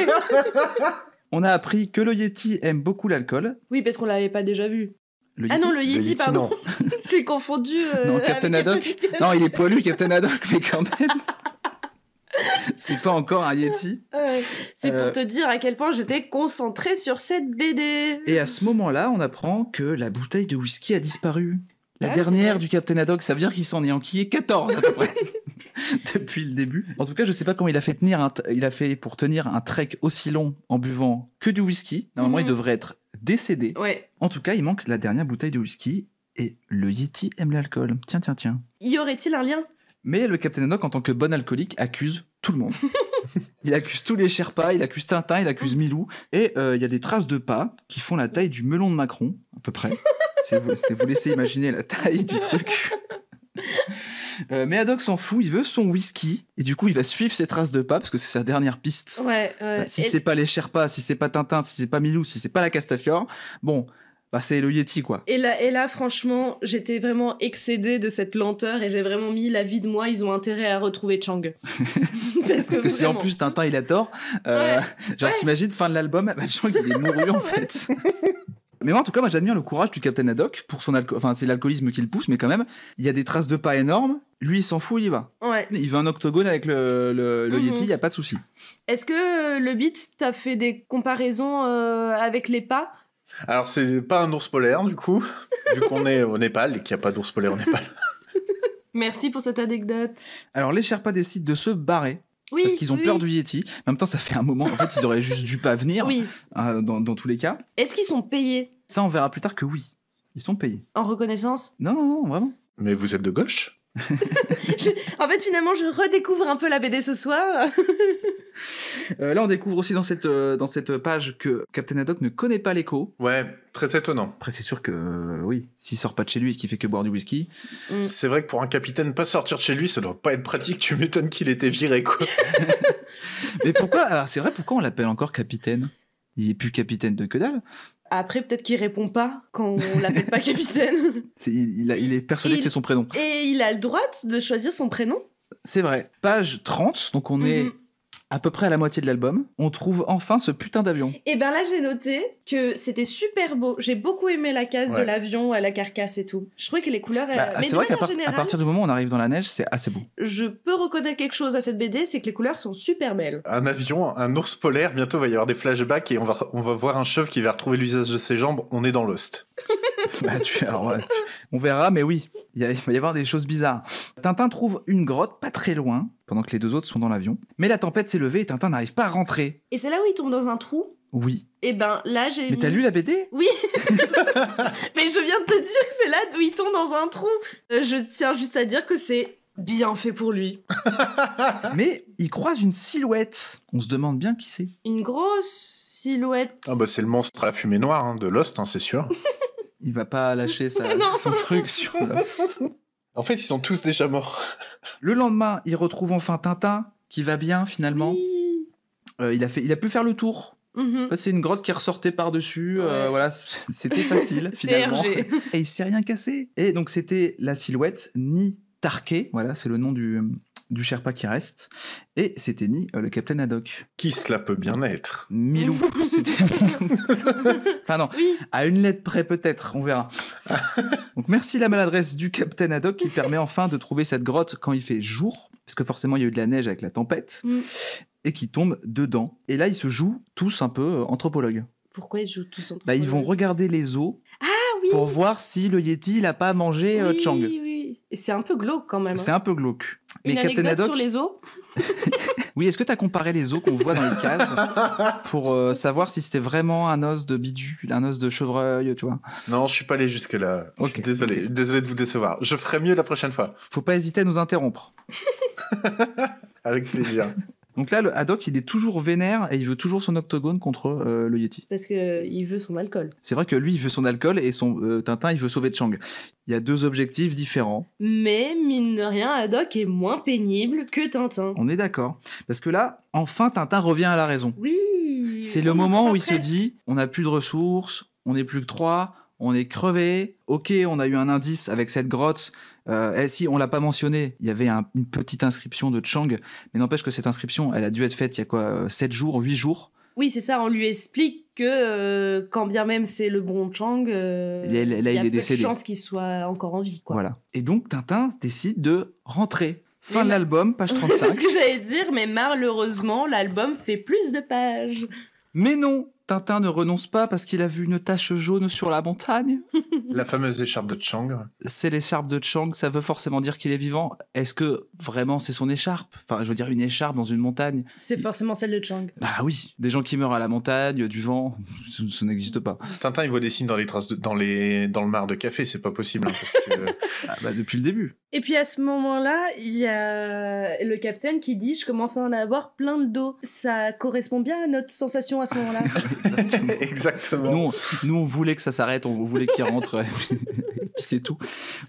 On a appris que le Yeti aime beaucoup l'alcool. Oui, parce qu'on l'avait pas déjà vu. ah non, le Yeti, pardon. J'ai confondu. Euh, non, Captain Haddock. Non, il est poilu, Captain Haddock, mais quand même. c'est pas encore un Yeti. C'est pour euh, te dire à quel point j'étais concentrée sur cette BD. Et à ce moment-là, on apprend que la bouteille de whisky a disparu. La ah, dernière du Captain Haddock, ça veut dire qu'il s'en est enquillé 14 à peu près. Depuis le début. En tout cas, je ne sais pas comment il a fait tenir il a fait pour tenir un trek aussi long en buvant que du whisky. Normalement, il mhm. devrait être décédé. Ouais. En tout cas, il manque la dernière bouteille de whisky et le Yeti aime l'alcool. Tiens, tiens, tiens. Y aurait-il un lien mais le Capitaine Haddock, en tant que bon alcoolique, accuse tout le monde. il accuse tous les Sherpas, il accuse Tintin, il accuse Milou. Et euh, il y a des traces de pas qui font la taille du melon de Macron, à peu près. c'est vous, vous laissez imaginer la taille du truc. Euh, mais Haddock s'en fout, il veut son whisky et du coup il va suivre ses traces de pas parce que c'est sa dernière piste. Euh, si c'est pas les Sherpas, si c'est pas Tintin, si c'est pas Milou, si c'est pas la Castafiore, bon, bah, c'est le Yeti, quoi. Et là, et là franchement, j'étais vraiment excédée de cette lenteur et j'ai vraiment mis la vie de moi, ils ont intérêt à retrouver Chang. Parce, que, si en plus Tintin, il a tort, euh, genre, t'imagines, fin de l'album, Chang, il est mouru, en fait. Mais moi, en tout cas, j'admire le courage du Capitaine Haddock pour son Enfin, c'est l'alcoolisme qui le pousse, mais quand même, il y a des traces de pas énormes. Lui, il s'en fout, il y va. Il veut un octogone avec le, le, Yeti, mhm. il n'y a pas de souci. Est-ce que le beat, t'as fait des comparaisons euh, avec les pas alors, c'est pas un ours polaire, du coup, vu qu'on est au Népal et qu'il n'y a pas d'ours polaire au Népal. Merci pour cette anecdote. Alors, les Sherpas décident de se barrer. parce qu'ils ont peur du Yeti. En même temps, ça fait un moment. En fait, ils auraient juste dû pas venir. Euh, dans, tous les cas. Est-ce qu'ils sont payés Ça, on verra plus tard que oui. Ils sont payés. En reconnaissance Non, non, vraiment. Mais vous êtes de gauche En fait, finalement, je redécouvre un peu la BD ce soir. Euh, là, on découvre aussi dans cette, euh, dans cette page que Captain Haddock ne connaît pas l'écho. Ouais, très étonnant. Après, c'est sûr que, euh, oui, s'il sort pas de chez lui et qu'il fait que boire du whisky. Mm. C'est vrai que pour un capitaine, pas sortir de chez lui, ça doit pas être pratique. Tu m'étonnes qu'il était viré, quoi. Mais pourquoi, c'est vrai, pourquoi on l'appelle encore capitaine Il est plus capitaine de que dalle. Après, peut-être qu'il répond pas quand on l'appelle pas capitaine. il, est persuadé que c'est son prénom. Et il a le droit de choisir son prénom. C'est vrai. Page 30, donc on est mhm à peu près à la moitié de l'album, on trouve enfin ce putain d'avion. Et eh ben là, j'ai noté que c'était super beau. J'ai beaucoup aimé la case de l'avion, la carcasse et tout. Je trouvais que les couleurs. Bah, euh, c'est vrai qu'à partir du moment où on arrive dans la neige, c'est assez beau. Je peux reconnaître quelque chose à cette BD, c'est que les couleurs sont super belles. Un avion, un ours polaire, bientôt il va y avoir des flashbacks et on va, on va voir un chef qui va retrouver l'usage de ses jambes. On est dans Lost. Bah, on verra, mais oui, il va y avoir des choses bizarres. Tintin trouve une grotte pas très loin pendant que les deux autres sont dans l'avion. Mais la tempête s'est levée et Tintin n'arrive pas à rentrer. Et c'est là où il tombe dans un trou Oui. Et eh ben là j'ai. Mais t'as lu la BD Oui Mais je viens de te dire que c'est là où il tombe dans un trou euh, Je tiens juste à dire que c'est bien fait pour lui. Mais il croise une silhouette. On se demande bien qui c'est. Une grosse silhouette. Ah bah c'est le monstre à fumée noire hein, de Lost, hein, c'est sûr. il va pas lâcher sa, son truc sur Lost. En fait, ils sont tous déjà morts. Le lendemain, ils retrouvent enfin Tintin, qui va bien finalement. Euh, il, a fait, il a pu faire le tour. Mhm. C'est une grotte qui ressortait par-dessus. Euh, voilà, c'était facile finalement. Et il s'est rien cassé. Et donc, c'était la silhouette ni Tarquet. voilà, c'est le nom du, du Sherpa qui reste, et c'était ni euh, le Capitaine Haddock. Qui cela peut bien être Milou. enfin non, à une lettre près peut-être, on verra. Donc merci la maladresse du Capitaine Haddock qui permet enfin de trouver cette grotte quand il fait jour, parce que forcément il y a eu de la neige avec la tempête, mm. et qui tombe dedans. Et là ils se jouent tous un peu euh, anthropologues. Pourquoi ils jouent tous anthropologues Ils vont regarder les eaux. Ah pour voir si le Yeti, n'a pas mangé euh, Chang. Oui, C'est un peu glauque quand même. C'est hein. un peu glauque. Mais Une anecdote sur les os Oui, est-ce que tu as comparé les os qu'on voit dans les cases pour euh, savoir si c'était vraiment un os de bidu, un os de chevreuil, tu vois Non, je suis pas allé jusque-là. Désolé, désolé de vous décevoir. Je ferai mieux la prochaine fois. Faut pas hésiter à nous interrompre. Avec plaisir. Donc là, le Haddock, il est toujours vénère et il veut toujours son octogone contre euh, le Yeti. Parce qu'il il veut son alcool. C'est vrai que lui, il veut son alcool et son euh, Tintin, il veut sauver Chang. Il y a deux objectifs différents. Mais mine de rien, Haddock est moins pénible que Tintin. On est d'accord. Parce que là, enfin, Tintin revient à la raison. Oui. C'est le moment où il se dit on n'a plus de ressources, on n'est plus que trois, on est crevé. Ok, on a eu un indice avec cette grotte euh, eh, si on l'a pas mentionné, il y avait une petite inscription de Chang, mais n'empêche que cette inscription, elle a dû être faite il y a quoi, 7 euh, jours, 8 jours Oui, c'est ça, on lui explique que euh, quand bien même c'est le bon Chang, il y a des chances qu'il soit encore en vie. Voilà. Et donc Tintin décide de rentrer. Fin de l'album, page 35. c'est ce que j'allais dire, mais malheureusement, l'album fait plus de pages. Mais non, Tintin ne renonce pas parce qu'il a vu une tache jaune sur la montagne. La fameuse écharpe de Chang. C'est l'écharpe de Chang, ça veut forcément dire qu'il est vivant. Est-ce que vraiment c'est son écharpe Enfin, je veux dire, une écharpe dans une montagne. C'est forcément celle de Chang. Bah oui, des gens qui meurent à la montagne, du vent, ça, n'existe pas. Tintin, il voit des signes dans les traces, dans, les, dans le mar de café, c'est pas possible. Hein, ah bah, depuis le début. Et puis à ce moment-là, il y a le capitaine qui dit Je commence à en avoir plein le dos. Ça correspond bien à notre sensation à ce moment-là. Exactement. Nous, on, voulait que ça s'arrête, on voulait qu'il rentre, et puis c'est tout.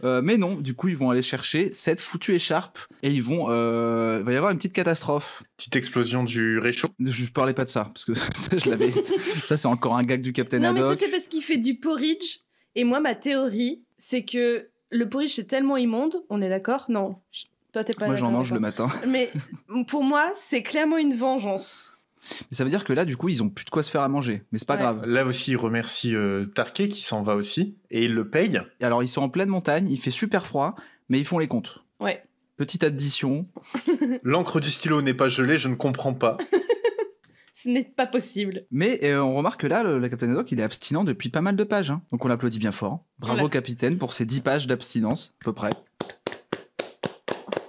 Euh, mais non, du coup, ils vont aller chercher cette foutue écharpe et ils vont. il euh, va y avoir une petite catastrophe. Petite explosion du réchaud. Je parlais pas de ça, parce que ça, je l'avais. ça, c'est encore un gag du Captain non, Haddock. Non, mais c'est parce qu'il fait du porridge. Et moi, ma théorie, c'est que le porridge, c'est tellement immonde, on est d'accord Non. Toi, t'es pas Moi, j'en mange le matin. Mais pour moi, c'est clairement une vengeance. Mais ça veut dire que là, du coup, ils ont plus de quoi se faire à manger. Mais c'est pas grave. Là aussi, il remercie euh, qui s'en va aussi et il le paye. Et alors, ils sont en pleine montagne, il fait super froid, mais ils font les comptes. Ouais. Petite addition. L'encre du stylo n'est pas gelée, je ne comprends pas. Ce n'est pas possible. Mais euh, on remarque que là, le, Capitaine Haddock, il est abstinent depuis pas mal de pages. Hein. Donc on l'applaudit bien fort. Bravo, Capitaine, pour ses 10 pages d'abstinence, à peu près.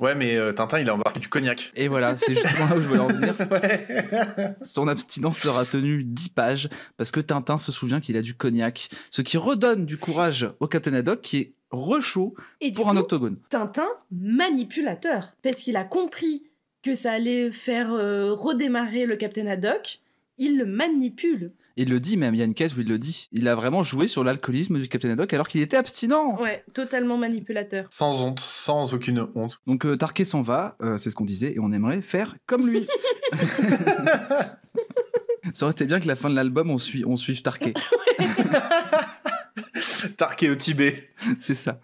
Ouais, mais euh, Tintin, il a embarqué du cognac. Et voilà, c'est justement là où je voulais en venir. Son abstinence sera tenue 10 pages parce que Tintin se souvient qu'il a du cognac, ce qui redonne du courage au Capitaine Haddock qui est rechaud pour un octogone. Tintin, manipulateur, parce qu'il a compris que ça allait faire euh, redémarrer le Capitaine Haddock, il le manipule il le dit même, il y a une case où il le dit. Il a vraiment joué sur l'alcoolisme du Capitaine Haddock alors qu'il était abstinent. Ouais, totalement manipulateur. Sans honte, sans aucune honte. Donc euh, s'en va, euh, c'est ce qu'on disait, et on aimerait faire comme lui. Ça aurait été bien que la fin de l'album, on, suit, on suive Tarké. Tarké au Tibet. c'est ça.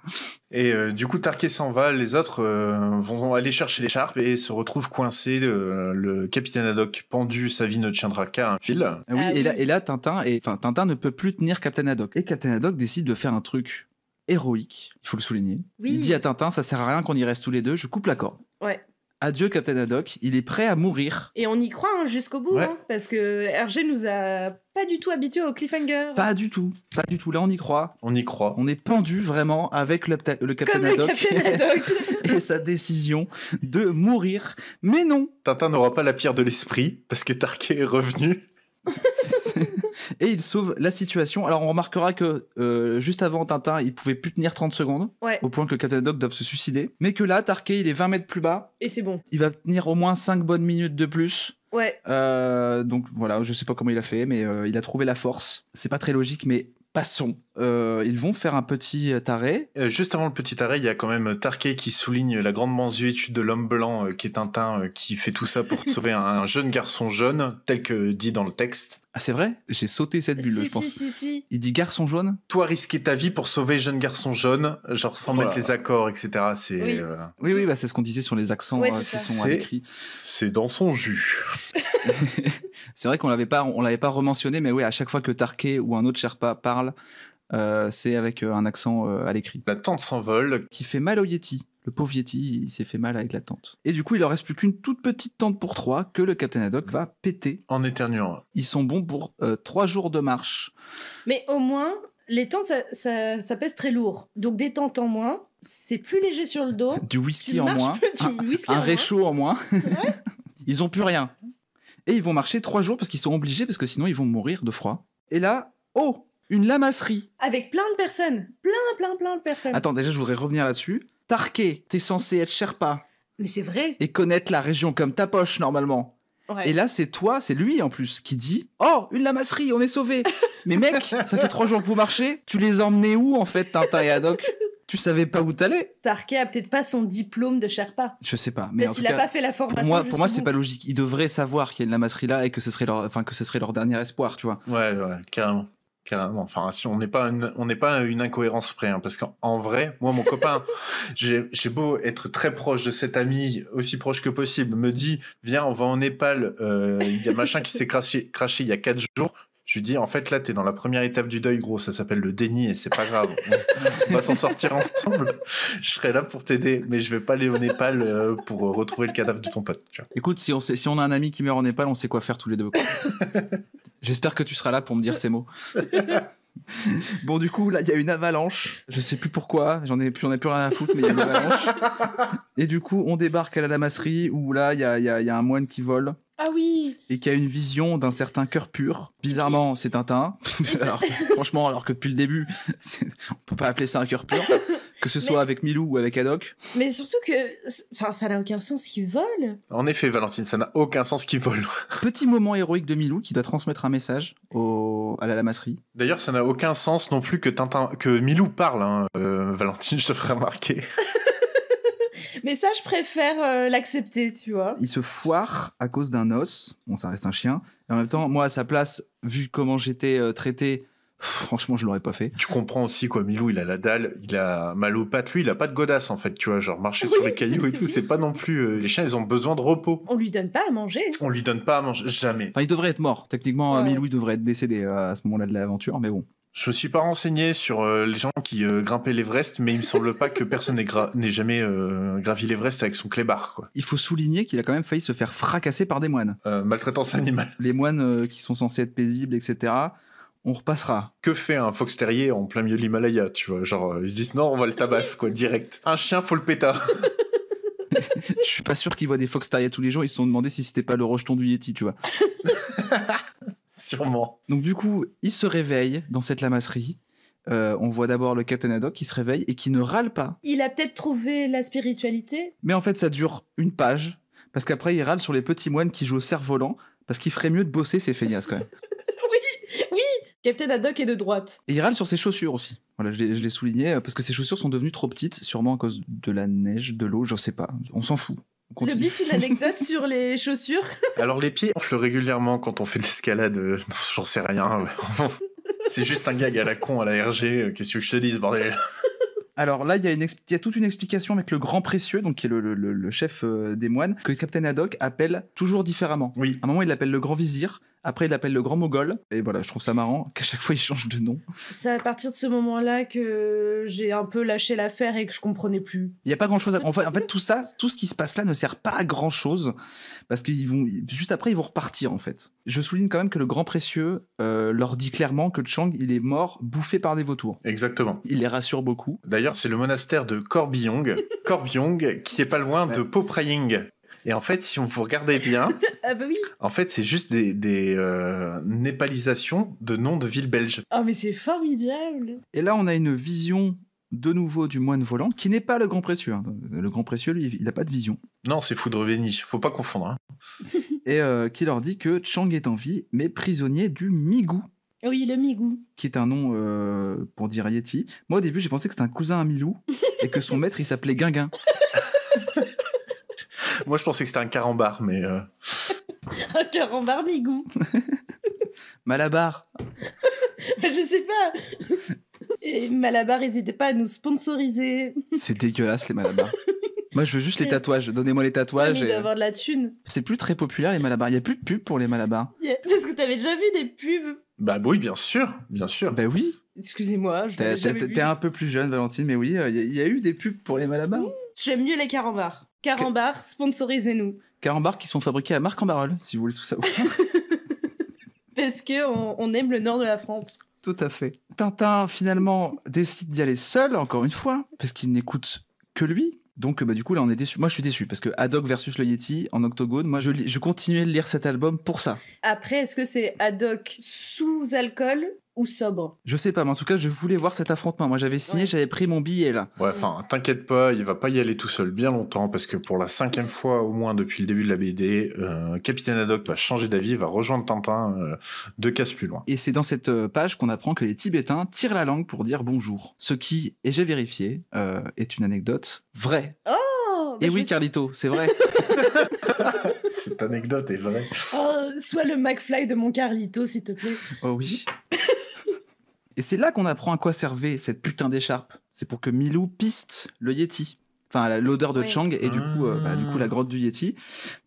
Et euh, du coup, Tarquet s'en va, les autres euh, vont aller chercher l'écharpe et se retrouvent coincés. Euh, le capitaine Haddock pendu, sa vie ne tiendra qu'à un fil. Ah ah oui, Et, là, Tintin, et, Tintin ne peut plus tenir Capitaine Haddock. Et Capitaine Haddock décide de faire un truc héroïque, il faut le souligner. Il dit à Tintin, ça sert à rien qu'on y reste tous les deux, je coupe la corde. Ouais. Adieu Captain Haddock, il est prêt à mourir. Et on y croit hein, jusqu'au bout, hein, parce que Hergé nous a pas du tout habitués au cliffhanger. Pas du tout, pas du tout. Là, on y croit. On y croit. On est pendu vraiment avec le, Captain et sa décision de mourir. Mais non Tintin n'aura pas la pierre de l'esprit, parce que Tarquet est revenu. et il sauve la situation. Alors on remarquera que euh, juste avant Tintin, il pouvait plus tenir 30 secondes, au point que Captain doit se suicider. Mais que là, Tarquet, il est 20 mètres plus bas. Et c'est bon. Il va tenir au moins 5 bonnes minutes de plus. Ouais. Euh, donc voilà, je sais pas comment il a fait, mais euh, il a trouvé la force. C'est pas très logique, mais Passons. Euh, ils vont faire un petit euh, arrêt. Euh, juste avant le petit arrêt, il y a quand même Tarqué qui souligne la grande mansuétude de l'homme blanc qui est un teint, qui fait tout ça pour sauver un, jeune garçon jaune, tel que dit dans le texte. Ah, c'est vrai J'ai sauté cette bulle, je pense. Si, si, il dit garçon jaune Toi risquer ta vie pour sauver jeune garçon jaune, genre sans mettre les accords, etc. C'est, oui. oui, bah, c'est ce qu'on disait sur les accents qui sont écrits. C'est dans son jus. C'est vrai qu'on l'avait pas, on l'avait pas rementionné, mais oui, à chaque fois que Tarké ou un autre Sherpa parle, euh, c'est avec euh, un accent euh, à l'écrit. La tente s'envole. Qui fait mal au Yeti. Le pauvre Yeti, il s'est fait mal avec la tente. Et du coup, il leur reste plus qu'une toute petite tente pour trois que le Captain Haddock va péter. En éternuant. Ils sont bons pour trois jours de marche. Mais au moins, les tentes, ça, pèse très lourd. Donc des tentes en moins, c'est plus léger sur le dos. Du whisky en moins. un, réchaud en moins. Ils ont plus rien. Et ils vont marcher trois jours parce qu'ils sont obligés, parce que sinon ils vont mourir de froid. Et là, oh, une lamasserie. Avec plein de personnes. Plein, plein, plein de personnes. Attends, déjà, je voudrais revenir là-dessus. Tarqué, t'es censé être Sherpa. Mais c'est vrai. Et connaître la région comme ta poche, normalement. Et là, c'est toi, c'est lui en plus, qui dit Oh, une lamasserie, on est sauvés Mais mec, ça fait trois jours que vous marchez, tu les emmenais où en fait, Tintin et tu savais pas où t'allais Tarquet a peut-être pas son diplôme de Sherpa. Je sais pas. Mais en il pas fait la formation. Pour moi, pour moi c'est pas logique. Ils devraient savoir qu'il y a une là et que ce serait leur, enfin que ce serait leur dernier espoir, tu vois. Ouais, ouais, carrément. Enfin, si on n'est pas une, on n'est pas une incohérence près, hein, parce qu'en vrai, moi, mon copain, j'ai beau être très proche de cet ami, aussi proche que possible, me dit, viens, on va en Népal. Euh, il y a un machin qui s'est craché, craché il y a quatre jours. Je lui dis, en fait, là, t'es dans la première étape du deuil, gros. Ça s'appelle le déni et c'est pas grave. on va s'en sortir ensemble. Je serai là pour t'aider, mais je vais pas aller au Népal euh, pour euh, retrouver le cadavre de ton pote. Écoute, si on, si on a un ami qui meurt au Népal, on sait quoi faire tous les deux. J'espère que tu seras là pour me dire ces mots. Bon, du coup, là, il y a une avalanche. Je sais plus pourquoi. J'en ai, j'en ai plus rien à foutre, mais il y a une avalanche. Et du coup, on débarque à la damasserie où là, il y y a, un moine qui vole. Ah oui Et qui a une vision d'un certain cœur pur. Bizarrement, c'est Tintin. franchement, alors que depuis le début, on peut pas appeler ça un cœur pur, que ce soit avec Milou ou avec Haddock. Mais surtout que enfin, ça n'a aucun sens qu'il vole. En effet, Valentine, ça n'a aucun sens qu'il vole. Petit moment héroïque de Milou qui doit transmettre un message au... à la lamasserie. D'ailleurs, ça n'a aucun sens non plus que, que Milou parle. Hein. Euh, Valentine, je te ferai remarquer. Mais ça, je préfère euh, l'accepter, tu vois. Il se foire à cause d'un os. Bon, ça reste un chien. Et en même temps, moi, à sa place, vu comment j'étais euh, traité, Franchement, je l'aurais pas fait. Tu comprends aussi quoi, Milou, il a la dalle, il a mal aux pattes, lui, il a pas de godasse en fait, tu vois, genre marcher sur les cailloux et tout, c'est pas non plus. Euh, les chiens, ils ont besoin de repos. On lui donne pas à manger. On lui donne pas à manger, jamais. Enfin, il devrait être mort. Techniquement, Milou, il devrait être décédé à ce moment-là de l'aventure, mais bon. Je me suis pas renseigné sur euh, les gens qui euh, grimpaient l'Everest, mais il me semble pas que personne n'ait jamais euh, gravi l'Everest avec son clébard. Quoi. Il faut souligner qu'il a quand même failli se faire fracasser par des moines. maltraitance animale. Les moines qui sont censés être paisibles, etc. On repassera. Que fait un fox terrier en plein milieu de l'Himalaya, tu vois Genre, ils se disent non, on va le tabasse, quoi, direct. Un chien, faut le péta. Je suis pas sûr qu'ils voient des fox terriers tous les jours. Ils se sont demandé si c'était pas le rejeton du Yeti, tu vois. Sûrement. Donc du coup, il se réveille dans cette lamasserie. Euh, on voit d'abord le Captain Haddock qui se réveille et qui ne râle pas. Il a peut-être trouvé la spiritualité. Mais en fait, ça dure une page, parce qu'après, il râle sur les petits moines qui jouent au cerf-volant, parce qu'il ferait mieux de bosser ces feignasses quand même. oui, oui Captain Haddock est de droite. Et il râle sur ses chaussures aussi. Voilà, je l'ai souligné, euh, parce que ses chaussures sont devenues trop petites, sûrement à cause de la neige, de l'eau, je sais pas. On s'en fout. Le bit, une anecdote sur les chaussures. Alors les pieds enflent régulièrement quand on fait de l'escalade. Euh, j'en sais rien. C'est juste un gag à la con à la RG. Euh, qu'est-ce que je te dis, bordel alors là, il y, a toute une explication avec le grand précieux, donc qui est le, chef euh, des moines, que Captain Haddock appelle toujours différemment. Oui. À un moment, il l'appelle le grand vizir, après, il l'appelle le Grand Mogol. Et voilà, je trouve ça marrant qu'à chaque fois, il change de nom. C'est à partir de ce moment-là que j'ai un peu lâché l'affaire et que je comprenais plus. Il n'y a pas grand-chose. À... En, fait, en fait, tout ça, tout ce qui se passe là ne sert pas à grand-chose parce qu'ils vont juste après, ils vont repartir en fait. Je souligne quand même que le Grand Précieux euh, leur dit clairement que Chang, il est mort, bouffé par des vautours. Exactement. Il les rassure beaucoup. D'ailleurs, c'est le monastère de Corbyong, Corbyong, qui n'est pas loin de Popraying, et en fait, si on vous regardait bien, ah, bah en fait, c'est juste des, euh, népalisations de noms de villes belges. Oh, mais c'est formidable Et là, on a une vision de nouveau du moine volant, qui n'est pas le grand précieux. Hein. Le grand précieux, lui, il n'a pas de vision. Non, c'est Foudre ne faut pas confondre. Hein. et euh, qui leur dit que Chang est en vie, mais prisonnier du Migou. Ah oui, le Migou. Qui est un nom euh, pour dire Yeti. Moi, au début, j'ai pensé que c'était un cousin à Milou, et que son maître, il s'appelait Guinguin. Moi, je pensais que c'était un carambar, mais. Euh. un carambar migou. Malabar. je sais pas. Et Malabar, n'hésitez pas à nous sponsoriser. C'est dégueulasse, les Malabar. Moi, je veux juste les tatouages. Donnez-moi les tatouages. Il et... Euh, avoir de la thune. C'est plus très populaire, les Malabar. Il n'y a plus de pub pour les Malabar. est parce que avais déjà vu des pubs. Bah oui, bien sûr, bien sûr. Bah oui. Excusez-moi, je T'es un peu plus jeune, Valentine, mais oui, euh, il y, a eu des pubs pour les Malabar j'aime mieux les carambars. Carambars, sponsorisez-nous. Carambars qui sont fabriqués à marc en barrel si vous voulez tout savoir. Parce qu'on on aime le nord de la France. Tout à fait. Tintin, finalement, décide d'y aller seul, encore une fois, parce qu'il n'écoute que lui. Donc, euh, bah, du coup, là, on est déçu. Moi, je suis déçu parce que Haddock versus le Yeti en octogone, moi, je, je continuais de lire cet album pour ça. Après, est-ce que c'est Haddock sous alcool ou sobre. Je sais pas, mais en tout cas, je voulais voir cet affrontement. Moi, j'avais signé, j'avais pris mon billet là. Ouais, enfin, t'inquiète pas, il va pas y aller tout seul bien longtemps parce que pour la cinquième fois au moins depuis le début de la BD, euh, Capitaine Haddock va changer d'avis, va rejoindre Tintin euh, de casse plus loin. Et c'est dans cette euh, page qu'on apprend que les Tibétains tirent la langue pour dire bonjour. Ce qui, et j'ai vérifié, est une anecdote vraie. Oh bah, et oui, Carlito, c'est vrai. Cette anecdote est vraie. Oh, sois le McFly de mon Carlito, s'il te plaît. Oh oui. Et c'est là qu'on apprend à quoi servait cette putain d'écharpe. C'est pour que Milou piste le Yeti. Enfin, l'odeur de Chang et du coup, euh, bah, du coup la ah. grotte du Yeti.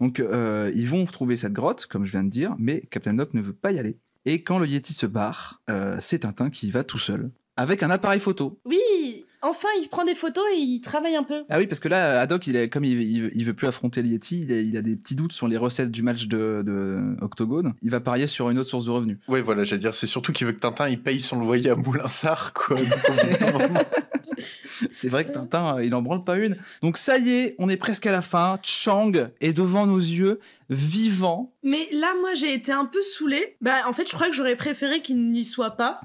Donc euh, ils vont trouver cette grotte, comme je viens de dire, mais Captain Hook ne veut pas y aller. Et quand le Yeti se barre, euh, c'est Tintin qui va tout seul avec un appareil photo. Oui enfin, il prend des photos et il travaille un peu. Ah oui, parce que là, Adoc, il est, comme il, il, veut plus affronter Lieti, il, il, a des petits doutes sur les recettes du match de, Octogone. Il va parier sur une autre source de revenus. Oui, voilà, j'allais dire, c'est surtout qu'il veut que Tintin il paye son loyer à Moulinsard. c'est vrai que Tintin, euh, il en branle pas une. Donc ça y est, on est presque à la fin. Chang est devant nos yeux, vivant. Mais là, moi, j'ai été un peu saoulé Bah, en fait, je crois que j'aurais préféré qu'il n'y soit pas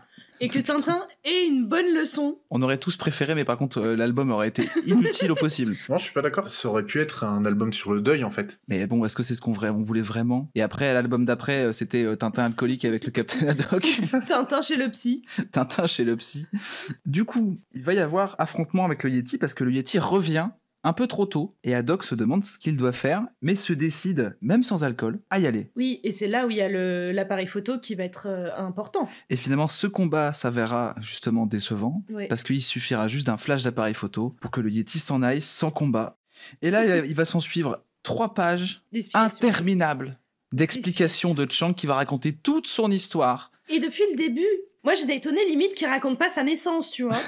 et que Tintin ait une bonne leçon. On aurait tous préféré, mais par contre, euh, l'album aurait été inutile au possible. Non, je suis pas d'accord. Ça aurait pu être un album sur le deuil, en fait. Mais bon, est-ce que c'est ce qu'on on voulait vraiment Et après, l'album d'après, euh, c'était euh, Tintin alcoolique avec le Capitaine Haddock. Tintin chez le psy. Tintin chez le psy. Du coup, il va y avoir affrontement avec le Yeti parce que le Yeti revient un peu trop tôt et Haddock se demande ce qu'il doit faire, mais se décide, même sans alcool, à y aller. Oui, et c'est là où il y a l'appareil photo qui va être euh, important. Et finalement, ce combat s'avérera justement décevant, parce qu'il suffira juste d'un flash d'appareil photo pour que le Yeti s'en aille sans combat. Et là, il va s'en suivre trois pages interminables d'explications de Chang qui va raconter toute son histoire. Et depuis le début, moi, j'étais étonnée, limite qui raconte pas sa naissance, tu vois.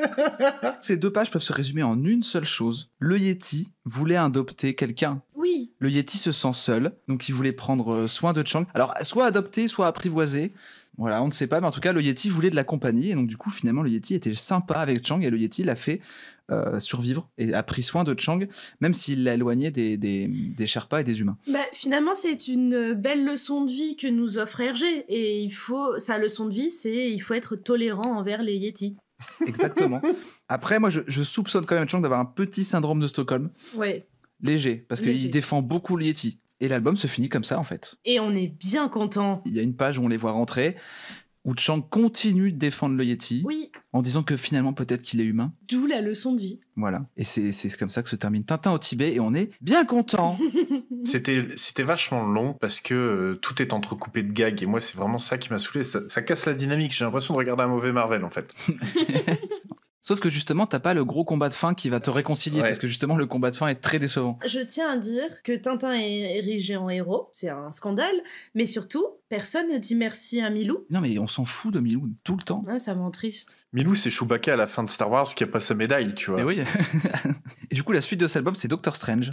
Ces deux pages peuvent se résumer en une seule chose. Le Yeti voulait adopter quelqu'un. Oui. Le Yeti se sent seul, donc il voulait prendre euh, soin de Chang. Alors, soit adopter, soit apprivoiser. Voilà, on ne sait pas, mais en tout cas, le Yeti voulait de la compagnie. Et donc, du coup, finalement, le Yeti était sympa avec Chang et le Yeti l'a fait euh, survivre et a pris soin de Chang, même s'il l'a éloigné des, des, Sherpas et des humains. Bah, finalement, c'est une belle leçon de vie que nous offre Hergé. Et il faut, sa leçon de vie, c'est il faut être tolérant envers les Yetis. Exactement. Après, moi, je, soupçonne quand même Chang d'avoir un petit syndrome de Stockholm. Oui. léger parce qu'il défend beaucoup le Yeti. Et l'album se finit comme ça, en fait. Et on est bien content. Il y a une page où on les voit rentrer, où Chang continue de défendre le Yeti. Oui. En disant que finalement, peut-être qu'il est humain. D'où la leçon de vie. Voilà. Et c'est comme ça que se termine Tintin au Tibet, et on est bien content. c'était c'était vachement long parce que euh, tout est entrecoupé de gags et moi c'est vraiment ça qui m'a saoulé ça, ça, casse la dynamique j'ai l'impression de regarder un mauvais Marvel en fait Sauf que justement, t'as pas le gros combat de fin qui va te réconcilier, parce que justement, le combat de fin est très décevant. Je tiens à dire que Tintin est érigé en héros, c'est un scandale, mais surtout, personne ne dit merci à Milou. Non, mais on s'en fout de Milou tout le temps. Ça ça triste. Milou, c'est Chewbacca à la fin de Star Wars qui a pas sa médaille, tu vois. Et oui. et du coup, la suite de cet album, c'est Doctor Strange.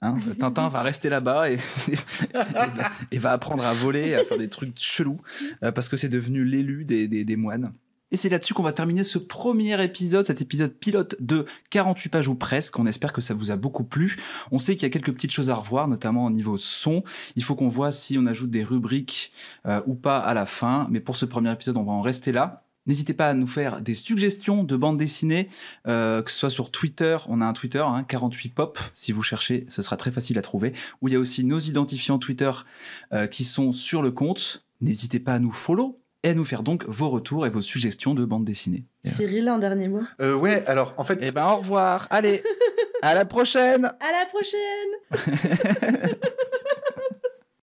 Hein. Tintin va rester là-bas et, va apprendre à voler, à faire des trucs chelous, euh, parce que c'est devenu l'élu des, des moines. Et c'est là-dessus qu'on va terminer ce premier épisode, cet épisode pilote de 48 pages ou presque. On espère que ça vous a beaucoup plu. On sait qu'il y a quelques petites choses à revoir, notamment au niveau son. Il faut qu'on voit si on ajoute des rubriques euh, ou pas à la fin. Mais pour ce premier épisode, on va en rester là. N'hésitez pas à nous faire des suggestions de bandes dessinées, euh, que ce soit sur Twitter, on a un Twitter, 48pop, hein, si vous cherchez, ce sera très facile à trouver, Ou il y a aussi nos identifiants Twitter euh, qui sont sur le compte. N'hésitez pas à nous follow, et nous faire donc vos retours et vos suggestions de bande dessinée. Cyril, un dernier mot euh, Ouais, alors en fait. Eh ben, au revoir. Allez, à la prochaine. À la prochaine.